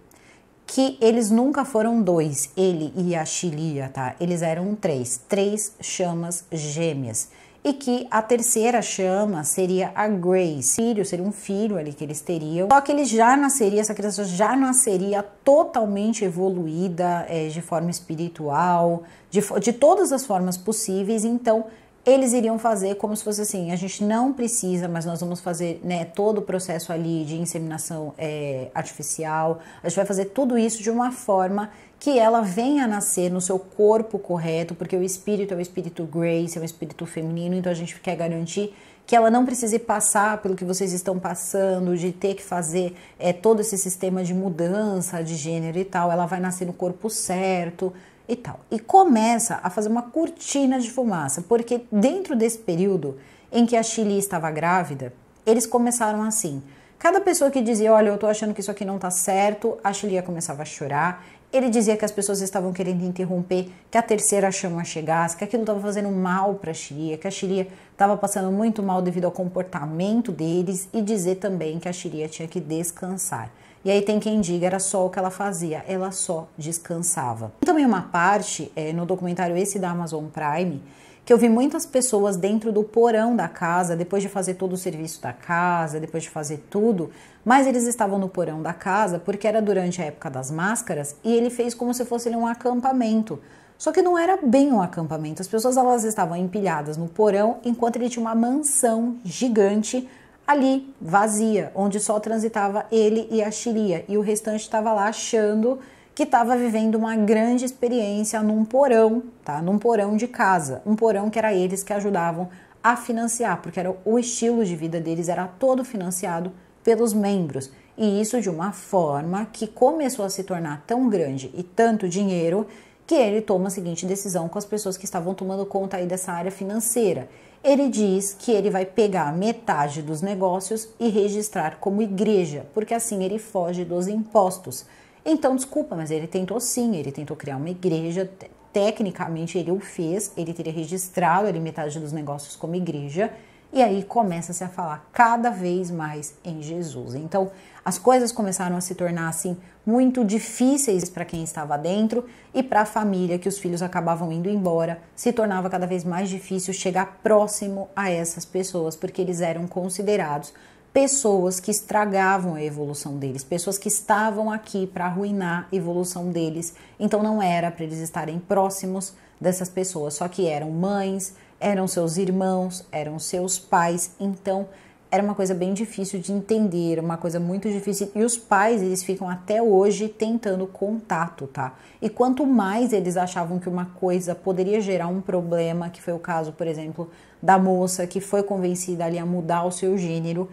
S1: que eles nunca foram dois, ele e a Chilia, tá? Eles eram três, três chamas gêmeas e que a terceira chama seria a Grace. Filho, seria um filho ali que eles teriam. Só que ele já nasceria, essa criança já nasceria totalmente evoluída é, de forma espiritual, de, de todas as formas possíveis. Então, eles iriam fazer como se fosse assim: a gente não precisa, mas nós vamos fazer né, todo o processo ali de inseminação é, artificial, a gente vai fazer tudo isso de uma forma que ela venha a nascer no seu corpo correto, porque o espírito é o espírito grace, é o espírito feminino, então a gente quer garantir que ela não precise passar pelo que vocês estão passando, de ter que fazer é, todo esse sistema de mudança de gênero e tal, ela vai nascer no corpo certo e tal. E começa a fazer uma cortina de fumaça, porque dentro desse período em que a Chile estava grávida, eles começaram assim. Cada pessoa que dizia, olha, eu tô achando que isso aqui não tá certo, a Chilia começava a chorar. Ele dizia que as pessoas estavam querendo interromper, que a terceira chama chegasse, que aquilo estava fazendo mal para a Xiria, que a Xiria estava passando muito mal devido ao comportamento deles e dizer também que a Xiria tinha que descansar. E aí tem quem diga, era só o que ela fazia, ela só descansava. E também uma parte é, no documentário esse da Amazon Prime, que eu vi muitas pessoas dentro do porão da casa, depois de fazer todo o serviço da casa, depois de fazer tudo, mas eles estavam no porão da casa porque era durante a época das máscaras e ele fez como se fosse um acampamento. Só que não era bem um acampamento, as pessoas elas estavam empilhadas no porão enquanto ele tinha uma mansão gigante ali, vazia, onde só transitava ele e a Xiria, e o restante estava lá achando que estava vivendo uma grande experiência num porão, tá? Num porão de casa, um porão que era eles que ajudavam a financiar, porque era o estilo de vida deles era todo financiado pelos membros. E isso de uma forma que começou a se tornar tão grande e tanto dinheiro que ele toma a seguinte decisão com as pessoas que estavam tomando conta aí dessa área financeira. Ele diz que ele vai pegar metade dos negócios e registrar como igreja, porque assim ele foge dos impostos. Então, desculpa, mas ele tentou sim, ele tentou criar uma igreja, tecnicamente ele o fez, ele teria registrado ali metade dos negócios como igreja, e aí começa-se a falar cada vez mais em Jesus. Então, as coisas começaram a se tornar assim muito difíceis para quem estava dentro e para a família que os filhos acabavam indo embora, se tornava cada vez mais difícil chegar próximo a essas pessoas, porque eles eram considerados pessoas que estragavam a evolução deles, pessoas que estavam aqui para arruinar a evolução deles. Então não era para eles estarem próximos dessas pessoas, só que eram mães, eram seus irmãos, eram seus pais. Então era uma coisa bem difícil de entender, uma coisa muito difícil. E os pais, eles ficam até hoje tentando contato, tá? E quanto mais eles achavam que uma coisa poderia gerar um problema, que foi o caso, por exemplo, da moça que foi convencida ali a mudar o seu gênero,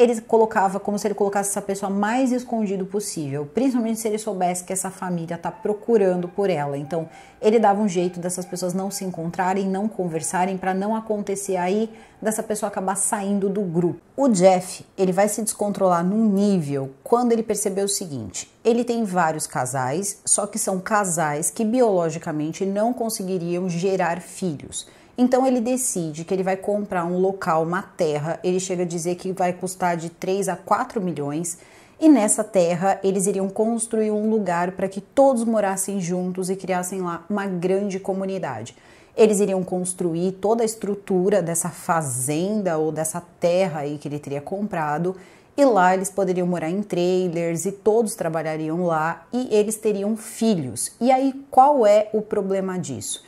S1: ele colocava como se ele colocasse essa pessoa mais escondido possível, principalmente se ele soubesse que essa família está procurando por ela. Então, ele dava um jeito dessas pessoas não se encontrarem, não conversarem, para não acontecer aí dessa pessoa acabar saindo do grupo. O Jeff, ele vai se descontrolar num nível quando ele percebeu o seguinte: ele tem vários casais, só que são casais que biologicamente não conseguiriam gerar filhos. Então ele decide que ele vai comprar um local, uma terra, ele chega a dizer que vai custar de 3 a 4 milhões, e nessa terra eles iriam construir um lugar para que todos morassem juntos e criassem lá uma grande comunidade. Eles iriam construir toda a estrutura dessa fazenda ou dessa terra aí que ele teria comprado, e lá eles poderiam morar em trailers e todos trabalhariam lá e eles teriam filhos. E aí qual é o problema disso?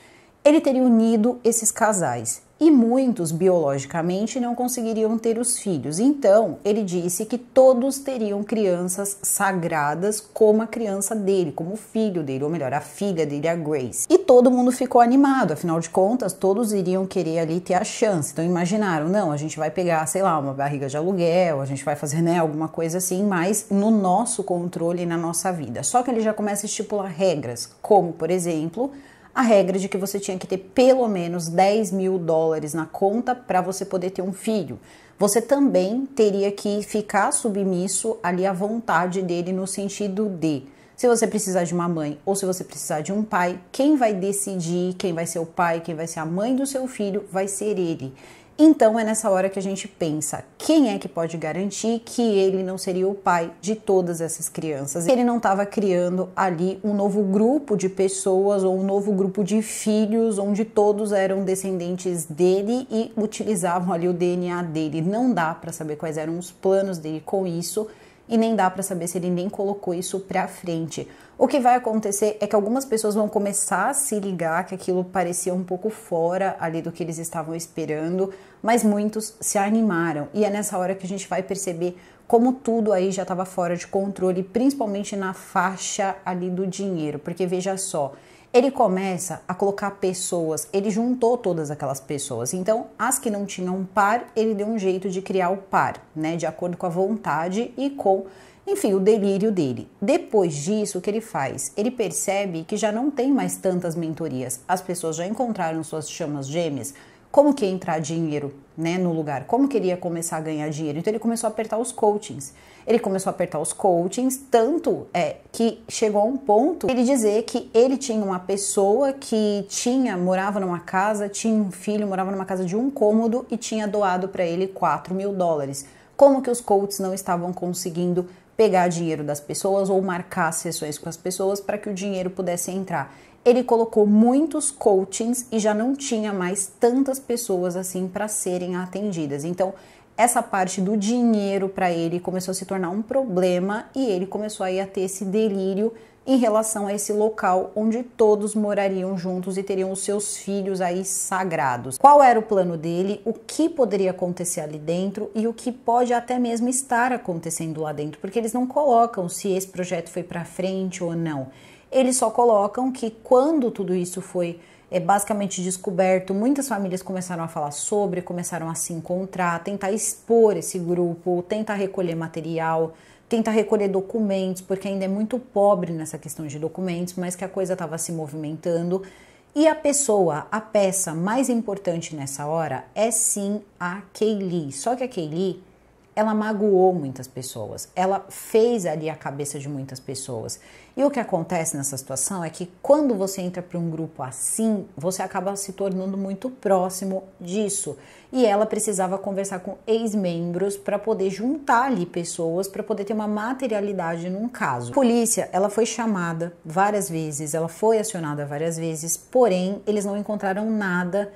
S1: ele teria unido esses casais e muitos biologicamente não conseguiriam ter os filhos. Então, ele disse que todos teriam crianças sagradas como a criança dele, como o filho dele, ou melhor, a filha dele, a Grace. E todo mundo ficou animado, afinal de contas, todos iriam querer ali ter a chance. Então, imaginaram, não, a gente vai pegar, sei lá, uma barriga de aluguel, a gente vai fazer, né, alguma coisa assim, mas no nosso controle e na nossa vida. Só que ele já começa a estipular regras, como, por exemplo, a regra de que você tinha que ter pelo menos 10 mil dólares na conta para você poder ter um filho. Você também teria que ficar submisso ali à vontade dele no sentido de se você precisar de uma mãe ou se você precisar de um pai, quem vai decidir quem vai ser o pai, quem vai ser a mãe do seu filho, vai ser ele. Então é nessa hora que a gente pensa: quem é que pode garantir que ele não seria o pai de todas essas crianças? Ele não estava criando ali um novo grupo de pessoas ou um novo grupo de filhos onde todos eram descendentes dele e utilizavam ali o DNA dele. Não dá para saber quais eram os planos dele com isso e nem dá para saber se ele nem colocou isso para frente. O que vai acontecer é que algumas pessoas vão começar a se ligar que aquilo parecia um pouco fora ali do que eles estavam esperando, mas muitos se animaram. E é nessa hora que a gente vai perceber como tudo aí já estava fora de controle, principalmente na faixa ali do dinheiro, porque veja só, ele começa a colocar pessoas, ele juntou todas aquelas pessoas. Então, as que não tinham par, ele deu um jeito de criar o par, né, de acordo com a vontade e com enfim, o delírio dele. Depois disso, o que ele faz? Ele percebe que já não tem mais tantas mentorias. As pessoas já encontraram suas chamas gêmeas. Como que ia entrar dinheiro né, no lugar? Como que ele ia começar a ganhar dinheiro? Então ele começou a apertar os coachings. Ele começou a apertar os coachings, tanto é que chegou a um ponto ele dizer que ele tinha uma pessoa que tinha, morava numa casa, tinha um filho, morava numa casa de um cômodo e tinha doado para ele 4 mil dólares. Como que os coaches não estavam conseguindo pegar dinheiro das pessoas ou marcar sessões com as pessoas para que o dinheiro pudesse entrar. Ele colocou muitos coachings e já não tinha mais tantas pessoas assim para serem atendidas. Então, essa parte do dinheiro para ele começou a se tornar um problema e ele começou aí a ter esse delírio em relação a esse local onde todos morariam juntos e teriam os seus filhos aí sagrados. Qual era o plano dele? O que poderia acontecer ali dentro e o que pode até mesmo estar acontecendo lá dentro, porque eles não colocam se esse projeto foi para frente ou não. Eles só colocam que quando tudo isso foi é, basicamente descoberto. Muitas famílias começaram a falar sobre, começaram a se encontrar, tentar expor esse grupo, tentar recolher material, tenta recolher documentos, porque ainda é muito pobre nessa questão de documentos, mas que a coisa estava se movimentando. E a pessoa, a peça mais importante nessa hora é sim a Kaylee. Só que a Kaylee ela magoou muitas pessoas, ela fez ali a cabeça de muitas pessoas. E o que acontece nessa situação é que quando você entra para um grupo assim, você acaba se tornando muito próximo disso. E ela precisava conversar com ex-membros para poder juntar ali pessoas para poder ter uma materialidade num caso. A polícia, ela foi chamada várias vezes, ela foi acionada várias vezes, porém eles não encontraram nada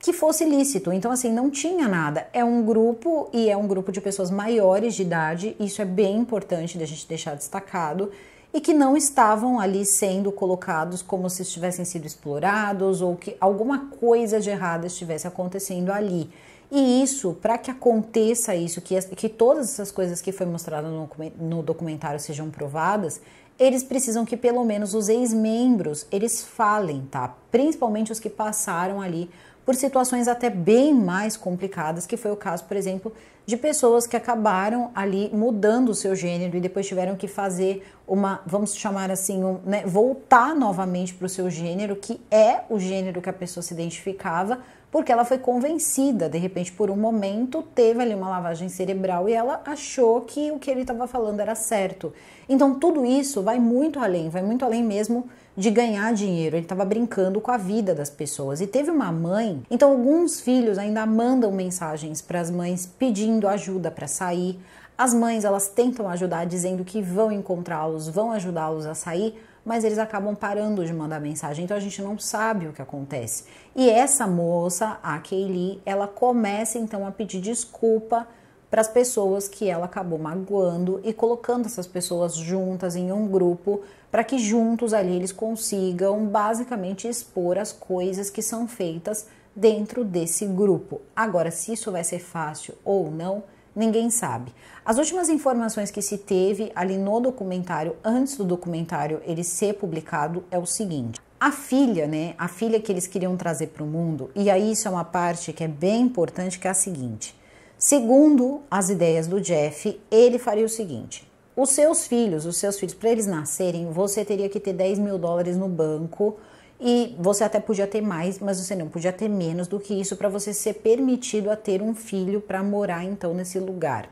S1: que fosse lícito. Então, assim, não tinha nada. É um grupo e é um grupo de pessoas maiores de idade, isso é bem importante da gente deixar destacado, e que não estavam ali sendo colocados como se estivessem sido explorados ou que alguma coisa de errada estivesse acontecendo ali. E isso, para que aconteça isso, que, que todas essas coisas que foi mostrada no documentário sejam provadas, eles precisam que pelo menos os ex-membros eles falem, tá? Principalmente os que passaram ali por situações até bem mais complicadas, que foi o caso, por exemplo, de pessoas que acabaram ali mudando o seu gênero e depois tiveram que fazer uma, vamos chamar assim, um, né, voltar novamente para o seu gênero, que é o gênero que a pessoa se identificava, porque ela foi convencida, de repente, por um momento, teve ali uma lavagem cerebral e ela achou que o que ele estava falando era certo. Então, tudo isso vai muito além, vai muito além mesmo de ganhar dinheiro, ele estava brincando com a vida das pessoas. E teve uma mãe, então alguns filhos ainda mandam mensagens para as mães pedindo ajuda para sair. As mães elas tentam ajudar dizendo que vão encontrá-los, vão ajudá-los a sair, mas eles acabam parando de mandar mensagem, então a gente não sabe o que acontece. E essa moça, a Kaylee, ela começa então a pedir desculpa para as pessoas que ela acabou magoando e colocando essas pessoas juntas em um grupo para que juntos ali eles consigam basicamente expor as coisas que são feitas dentro desse grupo. Agora, se isso vai ser fácil ou não, ninguém sabe. As últimas informações que se teve ali no documentário, antes do documentário ele ser publicado, é o seguinte: a filha, né? A filha que eles queriam trazer para o mundo, e aí isso é uma parte que é bem importante, que é a seguinte. Segundo as ideias do Jeff, ele faria o seguinte: os seus filhos, os seus filhos, para eles nascerem, você teria que ter 10 mil dólares no banco e você até podia ter mais, mas você não podia ter menos do que isso para você ser permitido a ter um filho para morar então nesse lugar.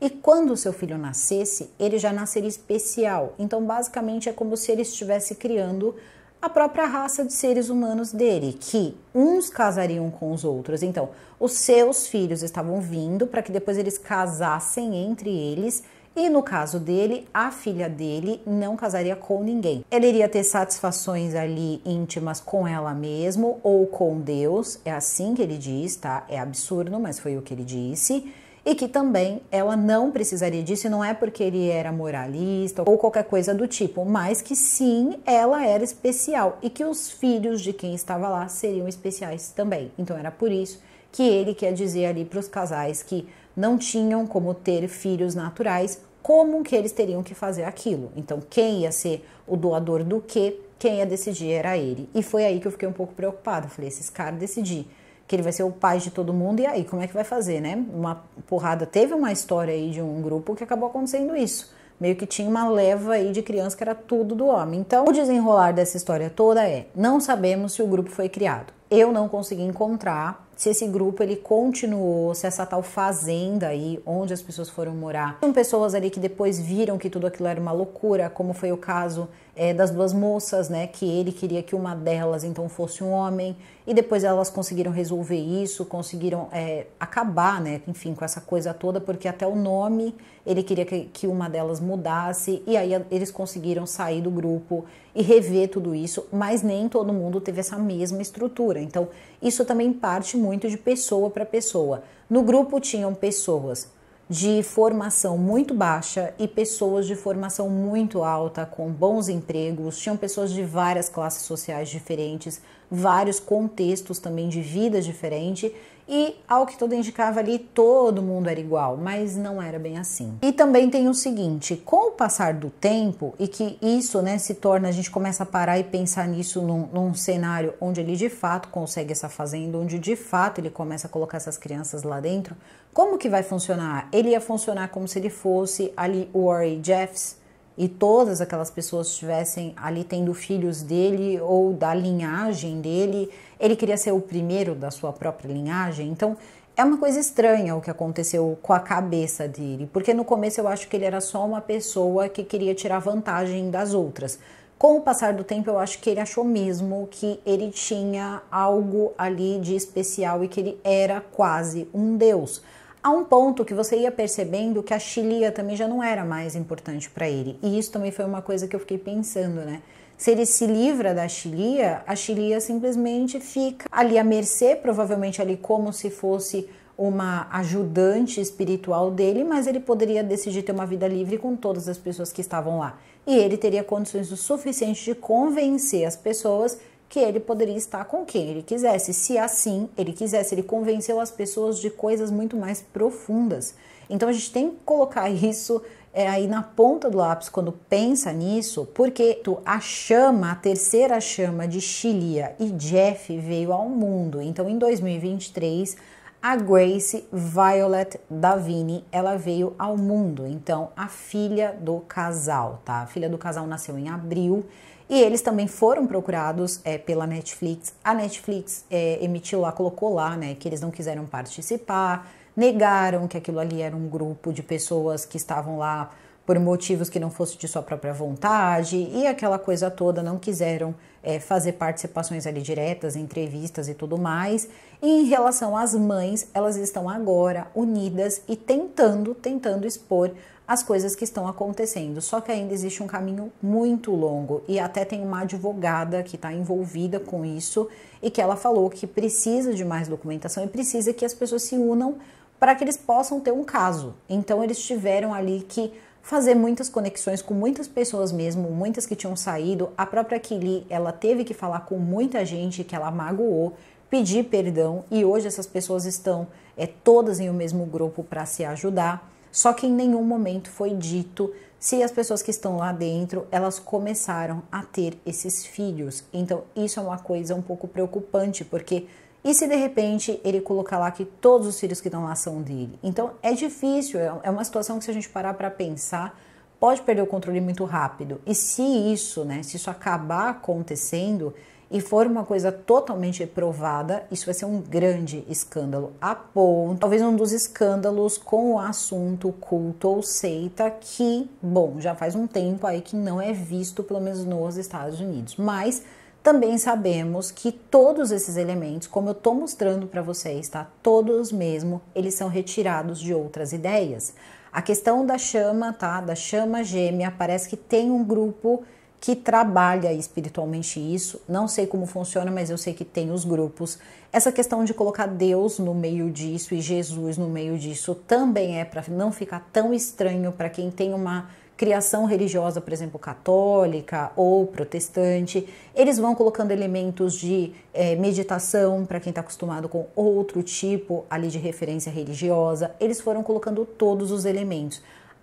S1: E quando o seu filho nascesse, ele já nasceria especial. Então, basicamente, é como se ele estivesse criando a própria raça de seres humanos dele, que uns casariam com os outros. Então, os seus filhos estavam vindo para que depois eles casassem entre eles. E no caso dele, a filha dele não casaria com ninguém. Ela iria ter satisfações ali íntimas com ela mesmo ou com Deus, é assim que ele diz, tá? É absurdo, mas foi o que ele disse e que também ela não precisaria disso, e não é porque ele era moralista ou qualquer coisa do tipo, mas que sim, ela era especial e que os filhos de quem estava lá seriam especiais também. Então era por isso que ele quer dizer ali para os casais que não tinham como ter filhos naturais, como que eles teriam que fazer aquilo. Então quem ia ser o doador do que, quem ia decidir era ele. E foi aí que eu fiquei um pouco preocupada, falei, esses caras decidir que ele vai ser o pai de todo mundo, e aí como é que vai fazer, né? Uma porrada. Teve uma história aí de um grupo que acabou acontecendo isso. Meio que tinha uma leva aí de criança que era tudo do homem. Então, o desenrolar dessa história toda é: não sabemos se o grupo foi criado. Eu não consegui encontrar se esse grupo ele continuou, se essa tal fazenda aí onde as pessoas foram morar. Tinham pessoas ali que depois viram que tudo aquilo era uma loucura, como foi o caso é, das duas moças, né? Que ele queria que uma delas então fosse um homem e depois elas conseguiram resolver isso, conseguiram é, acabar, né? Enfim, com essa coisa toda, porque até o nome ele queria que, que uma delas mudasse e aí eles conseguiram sair do grupo e rever tudo isso, mas nem todo mundo teve essa mesma estrutura. Então, isso também parte muito de pessoa para pessoa. No grupo tinham pessoas de formação muito baixa e pessoas de formação muito alta, com bons empregos, tinham pessoas de várias classes sociais diferentes, vários contextos também de vidas diferentes e, ao que tudo indicava ali, todo mundo era igual, mas não era bem assim. E também tem o seguinte: com o passar do tempo, e que isso né, se torna, a gente começa a parar e pensar nisso num, num cenário onde ele de fato consegue essa fazenda, onde de fato ele começa a colocar essas crianças lá dentro, como que vai funcionar? Ele ia funcionar como se ele fosse ali o Warren Jeffs, e todas aquelas pessoas estivessem ali tendo filhos dele ou da linhagem dele, ele queria ser o primeiro da sua própria linhagem. Então, é uma coisa estranha o que aconteceu com a cabeça dele, porque no começo eu acho que ele era só uma pessoa que queria tirar vantagem das outras. Com o passar do tempo, eu acho que ele achou mesmo que ele tinha algo ali de especial e que ele era quase um deus a um ponto que você ia percebendo que a chilia também já não era mais importante para ele. E isso também foi uma coisa que eu fiquei pensando, né? Se ele se livra da chilia, a chilia simplesmente fica ali à mercê, provavelmente ali como se fosse uma ajudante espiritual dele, mas ele poderia decidir ter uma vida livre com todas as pessoas que estavam lá. E ele teria condições o suficiente de convencer as pessoas que ele poderia estar com quem ele quisesse. Se assim ele quisesse, ele convenceu as pessoas de coisas muito mais profundas. Então a gente tem que colocar isso é, aí na ponta do lápis quando pensa nisso, porque a chama, a terceira chama de Chilia e Jeff veio ao mundo. Então em 2023 a Grace Violet Davini, ela veio ao mundo. Então a filha do casal, tá? A filha do casal nasceu em abril e eles também foram procurados é, pela Netflix. A Netflix é, emitiu lá, colocou lá, né, que eles não quiseram participar, negaram que aquilo ali era um grupo de pessoas que estavam lá por motivos que não fosse de sua própria vontade e aquela coisa toda, não quiseram é, fazer participações ali diretas, entrevistas e tudo mais. E em relação às mães, elas estão agora unidas e tentando, tentando expor as coisas que estão acontecendo. Só que ainda existe um caminho muito longo e até tem uma advogada que está envolvida com isso e que ela falou que precisa de mais documentação e precisa que as pessoas se unam para que eles possam ter um caso. Então eles tiveram ali que fazer muitas conexões com muitas pessoas mesmo, muitas que tinham saído. A própria Kili, ela teve que falar com muita gente que ela magoou, pedir perdão e hoje essas pessoas estão é, todas em o um mesmo grupo para se ajudar. Só que em nenhum momento foi dito se as pessoas que estão lá dentro elas começaram a ter esses filhos. Então isso é uma coisa um pouco preocupante, porque e se de repente ele colocar lá que todos os filhos que estão lá são dele? Então é difícil, é, é uma situação que se a gente parar para pensar, pode perder o controle muito rápido. E se isso, né, se isso acabar acontecendo, e for uma coisa totalmente provada, isso vai ser um grande escândalo. A ponto, talvez um dos escândalos com o assunto culto ou seita, que, bom, já faz um tempo aí que não é visto, pelo menos nos Estados Unidos. Mas também sabemos que todos esses elementos, como eu estou mostrando para vocês, tá? Todos mesmo, eles são retirados de outras ideias. A questão da chama, tá? Da chama gêmea, parece que tem um grupo que trabalha espiritualmente isso. Não sei como funciona, mas eu sei que tem os grupos. Essa questão de colocar Deus no meio disso e Jesus no meio disso também é para não ficar tão estranho para quem tem uma criação religiosa, por exemplo, católica ou protestante. Eles vão colocando elementos de é, meditação para quem está acostumado com outro tipo ali de referência religiosa. Eles foram colocando todos os elementos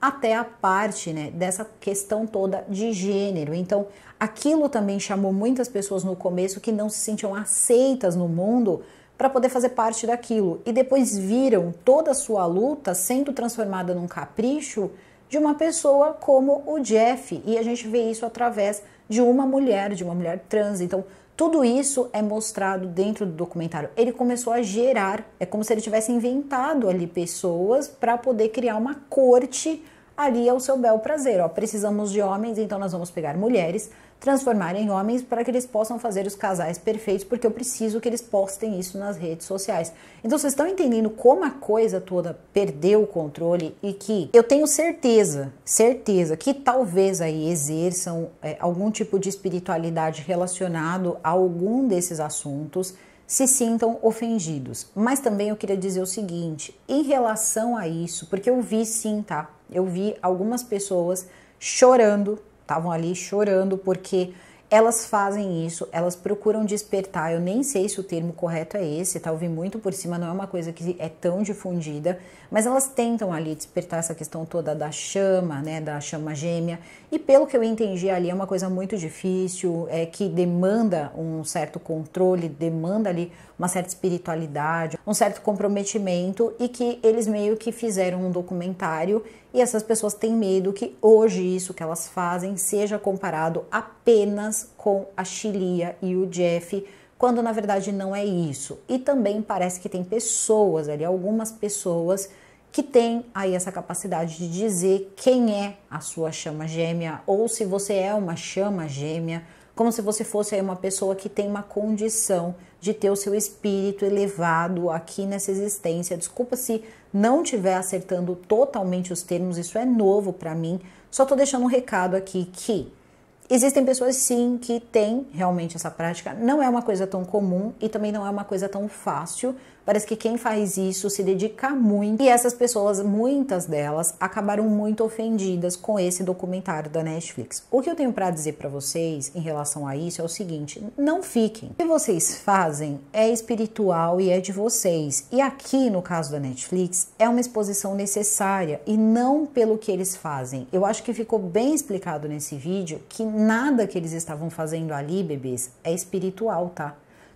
S1: até a parte né, dessa questão toda de gênero. Então, aquilo também chamou muitas pessoas no começo que não se sentiam aceitas no mundo para poder fazer parte daquilo e depois viram toda a sua luta sendo transformada num capricho de uma pessoa como o Jeff e a gente vê isso através de uma mulher, de uma mulher trans. Então, tudo isso é mostrado dentro do documentário. Ele começou a gerar, é como se ele tivesse inventado ali pessoas para poder criar uma corte ali ao é seu bel prazer. Ó, precisamos de homens, então nós vamos pegar mulheres, transformar em homens para que eles possam fazer os casais perfeitos, porque eu preciso que eles postem isso nas redes sociais. Então vocês estão entendendo como a coisa toda perdeu o controle e que eu tenho certeza, certeza que talvez aí exerçam é, algum tipo de espiritualidade relacionado a algum desses assuntos se sintam ofendidos. Mas também eu queria dizer o seguinte, em relação a isso, porque eu vi sim, tá? Eu vi algumas pessoas chorando, estavam ali chorando porque elas fazem isso, elas procuram despertar. Eu nem sei se o termo correto é esse, tá? muito por cima, não é uma coisa que é tão difundida, mas elas tentam ali despertar essa questão toda da chama, né? Da chama gêmea. E pelo que eu entendi ali, é uma coisa muito difícil, é que demanda um certo controle, demanda ali uma certa espiritualidade, um certo comprometimento e que eles meio que fizeram um documentário e essas pessoas têm medo que hoje isso que elas fazem seja comparado apenas com a Chilia e o Jeff, quando na verdade não é isso. E também parece que tem pessoas ali, algumas pessoas que têm aí essa capacidade de dizer quem é a sua chama gêmea ou se você é uma chama gêmea, como se você fosse aí uma pessoa que tem uma condição de ter o seu espírito elevado aqui nessa existência. Desculpa se não estiver acertando totalmente os termos, isso é novo para mim. Só estou deixando um recado aqui que existem pessoas sim que têm realmente essa prática, não é uma coisa tão comum e também não é uma coisa tão fácil, Parece que quem faz isso se dedica muito e essas pessoas, muitas delas, acabaram muito ofendidas com esse documentário da Netflix. O que eu tenho para dizer para vocês em relação a isso é o seguinte: não fiquem. O que vocês fazem é espiritual e é de vocês. E aqui, no caso da Netflix, é uma exposição necessária e não pelo que eles fazem. Eu acho que ficou bem explicado nesse vídeo que nada que eles estavam fazendo ali, bebês, é espiritual, tá?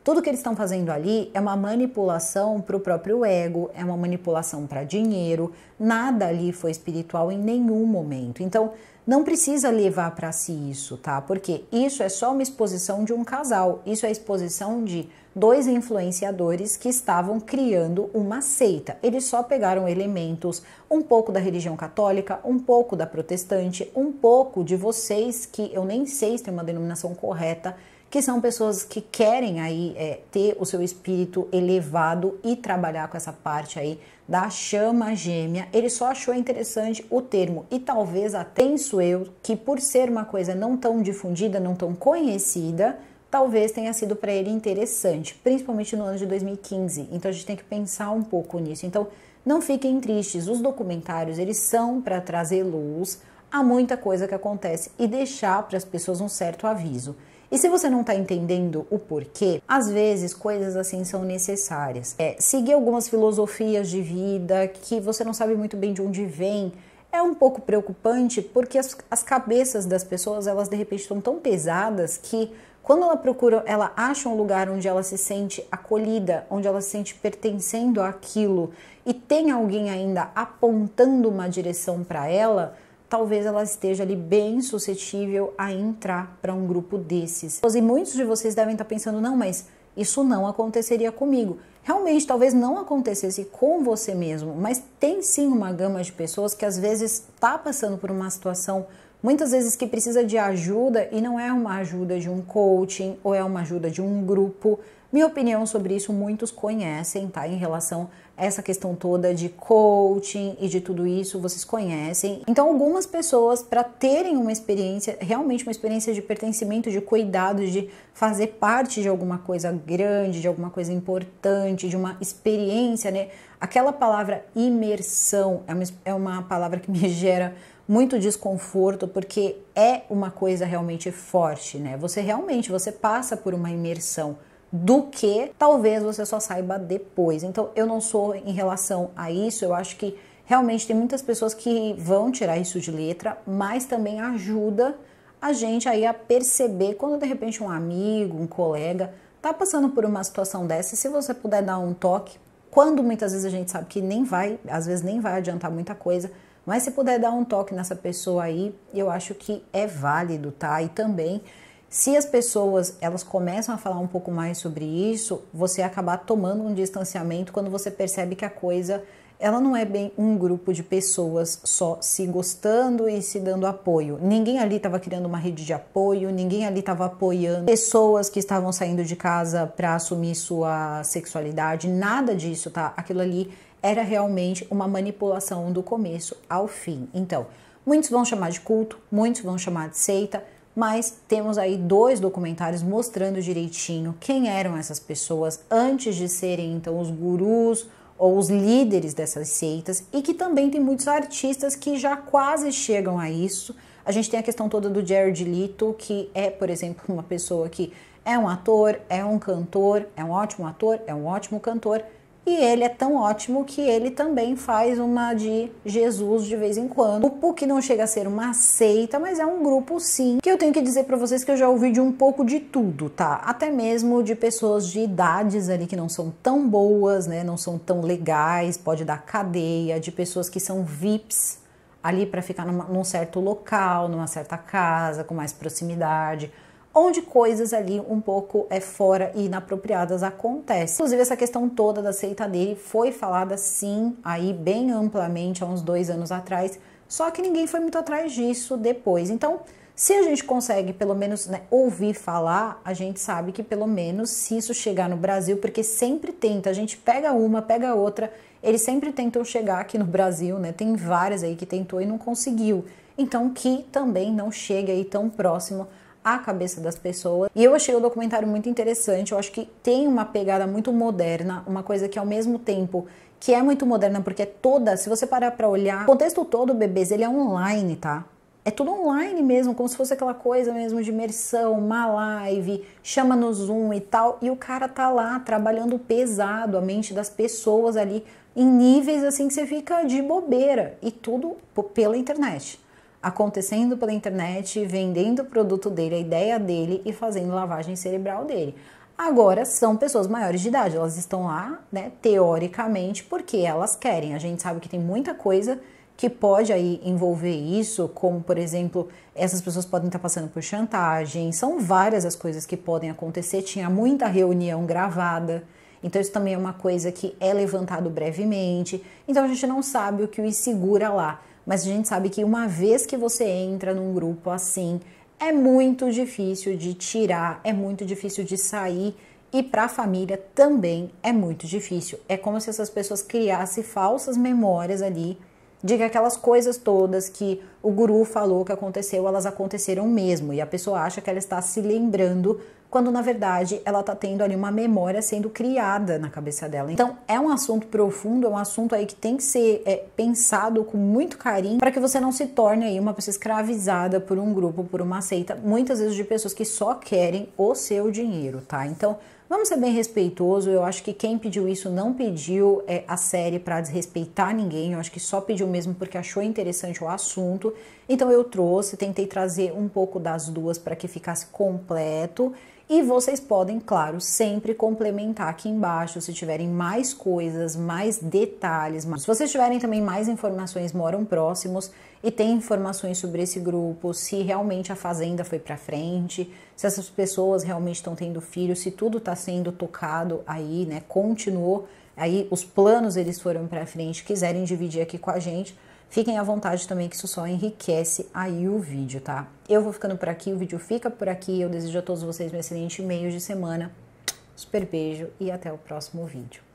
S1: Tudo que eles estão fazendo ali é uma manipulação para o próprio ego, é uma manipulação para dinheiro. Nada ali foi espiritual em nenhum momento. Então, não precisa levar para si isso, tá? Porque isso é só uma exposição de um casal, isso é exposição de dois influenciadores que estavam criando uma seita. Eles só pegaram elementos um pouco da religião católica, um pouco da protestante, um pouco de vocês que eu nem sei se tem uma denominação correta que são pessoas que querem aí é, ter o seu espírito elevado e trabalhar com essa parte aí da chama gêmea. Ele só achou interessante o termo e talvez até penso eu que por ser uma coisa não tão difundida, não tão conhecida, talvez tenha sido para ele interessante, principalmente no ano de 2015. Então a gente tem que pensar um pouco nisso. Então não fiquem tristes, os documentários eles são para trazer luz a muita coisa que acontece e deixar para as pessoas um certo aviso. E se você não está entendendo o porquê, às vezes coisas assim são necessárias. É, seguir algumas filosofias de vida que você não sabe muito bem de onde vem é um pouco preocupante porque as, as cabeças das pessoas elas de repente estão tão pesadas que quando ela procura, ela acha um lugar onde ela se sente acolhida, onde ela se sente pertencendo àquilo e tem alguém ainda apontando uma direção para ela talvez ela esteja ali bem suscetível a entrar para um grupo desses. E muitos de vocês devem estar tá pensando, não, mas isso não aconteceria comigo. Realmente, talvez não acontecesse com você mesmo, mas tem sim uma gama de pessoas que às vezes está passando por uma situação, muitas vezes que precisa de ajuda e não é uma ajuda de um coaching ou é uma ajuda de um grupo. Minha opinião sobre isso muitos conhecem, tá? Em relação essa questão toda de coaching e de tudo isso, vocês conhecem. Então, algumas pessoas, para terem uma experiência, realmente uma experiência de pertencimento, de cuidado, de fazer parte de alguma coisa grande, de alguma coisa importante, de uma experiência, né? Aquela palavra imersão é uma, é uma palavra que me gera muito desconforto porque é uma coisa realmente forte, né? Você realmente você passa por uma imersão do que talvez você só saiba depois. Então, eu não sou em relação a isso, eu acho que realmente tem muitas pessoas que vão tirar isso de letra, mas também ajuda a gente aí a perceber quando de repente um amigo, um colega tá passando por uma situação dessa, se você puder dar um toque, quando muitas vezes a gente sabe que nem vai, às vezes nem vai adiantar muita coisa, mas se puder dar um toque nessa pessoa aí, eu acho que é válido, tá? E também se as pessoas elas começam a falar um pouco mais sobre isso, você acabar tomando um distanciamento quando você percebe que a coisa ela não é bem um grupo de pessoas só se gostando e se dando apoio. Ninguém ali estava criando uma rede de apoio, ninguém ali estava apoiando pessoas que estavam saindo de casa para assumir sua sexualidade, nada disso, tá? Aquilo ali era realmente uma manipulação do começo ao fim. Então, muitos vão chamar de culto, muitos vão chamar de seita mas temos aí dois documentários mostrando direitinho quem eram essas pessoas antes de serem então os gurus ou os líderes dessas seitas e que também tem muitos artistas que já quase chegam a isso. A gente tem a questão toda do Jared Leto, que é, por exemplo, uma pessoa que é um ator, é um cantor, é um ótimo ator, é um ótimo cantor, e ele é tão ótimo que ele também faz uma de Jesus de vez em quando. O PUC não chega a ser uma seita, mas é um grupo sim. Que eu tenho que dizer para vocês que eu já ouvi de um pouco de tudo, tá? Até mesmo de pessoas de idades ali que não são tão boas, né? Não são tão legais, pode dar cadeia, de pessoas que são VIPs ali para ficar numa, num certo local, numa certa casa, com mais proximidade onde coisas ali um pouco é fora e inapropriadas acontecem. Inclusive, essa questão toda da seita dele foi falada sim, aí bem amplamente há uns dois anos atrás, só que ninguém foi muito atrás disso depois. Então, se a gente consegue pelo menos né, ouvir falar, a gente sabe que pelo menos se isso chegar no Brasil, porque sempre tenta, a gente pega uma, pega outra, eles sempre tentam chegar aqui no Brasil, né? Tem várias aí que tentou e não conseguiu. Então que também não chegue aí tão próximo à cabeça das pessoas. E eu achei o documentário muito interessante. Eu acho que tem uma pegada muito moderna, uma coisa que ao mesmo tempo que é muito moderna porque é toda, se você parar para olhar, o contexto todo bebês, ele é online, tá? É tudo online mesmo, como se fosse aquela coisa mesmo de imersão, uma live, chama no Zoom e tal, e o cara tá lá trabalhando pesado a mente das pessoas ali em níveis assim que você fica de bobeira e tudo pela internet acontecendo pela internet, vendendo o produto dele, a ideia dele e fazendo lavagem cerebral dele. Agora são pessoas maiores de idade, elas estão lá, né, teoricamente, porque elas querem. A gente sabe que tem muita coisa que pode aí envolver isso, como por exemplo, essas pessoas podem estar passando por chantagem, são várias as coisas que podem acontecer. Tinha muita reunião gravada, então isso também é uma coisa que é levantado brevemente. Então a gente não sabe o que os segura lá. Mas a gente sabe que uma vez que você entra num grupo assim, é muito difícil de tirar, é muito difícil de sair e para a família também é muito difícil. É como se essas pessoas criassem falsas memórias ali de que aquelas coisas todas que o guru falou que aconteceu, elas aconteceram mesmo e a pessoa acha que ela está se lembrando quando na verdade ela tá tendo ali uma memória sendo criada na cabeça dela. Então é um assunto profundo, é um assunto aí que tem que ser é, pensado com muito carinho para que você não se torne aí uma pessoa escravizada por um grupo, por uma seita, muitas vezes de pessoas que só querem o seu dinheiro, tá? Então Vamos ser bem respeitoso. Eu acho que quem pediu isso não pediu é, a série para desrespeitar ninguém. Eu acho que só pediu mesmo porque achou interessante o assunto. Então eu trouxe, tentei trazer um pouco das duas para que ficasse completo e vocês podem, claro, sempre complementar aqui embaixo se tiverem mais coisas, mais detalhes. Se vocês tiverem também mais informações, moram próximos e tem informações sobre esse grupo, se realmente a fazenda foi para frente, se essas pessoas realmente estão tendo filhos, se tudo está sendo tocado aí, né? Continuou aí os planos eles foram para frente, quiserem dividir aqui com a gente Fiquem à vontade também que isso só enriquece aí o vídeo, tá? Eu vou ficando por aqui, o vídeo fica por aqui. Eu desejo a todos vocês um excelente meio de semana. Super beijo e até o próximo vídeo.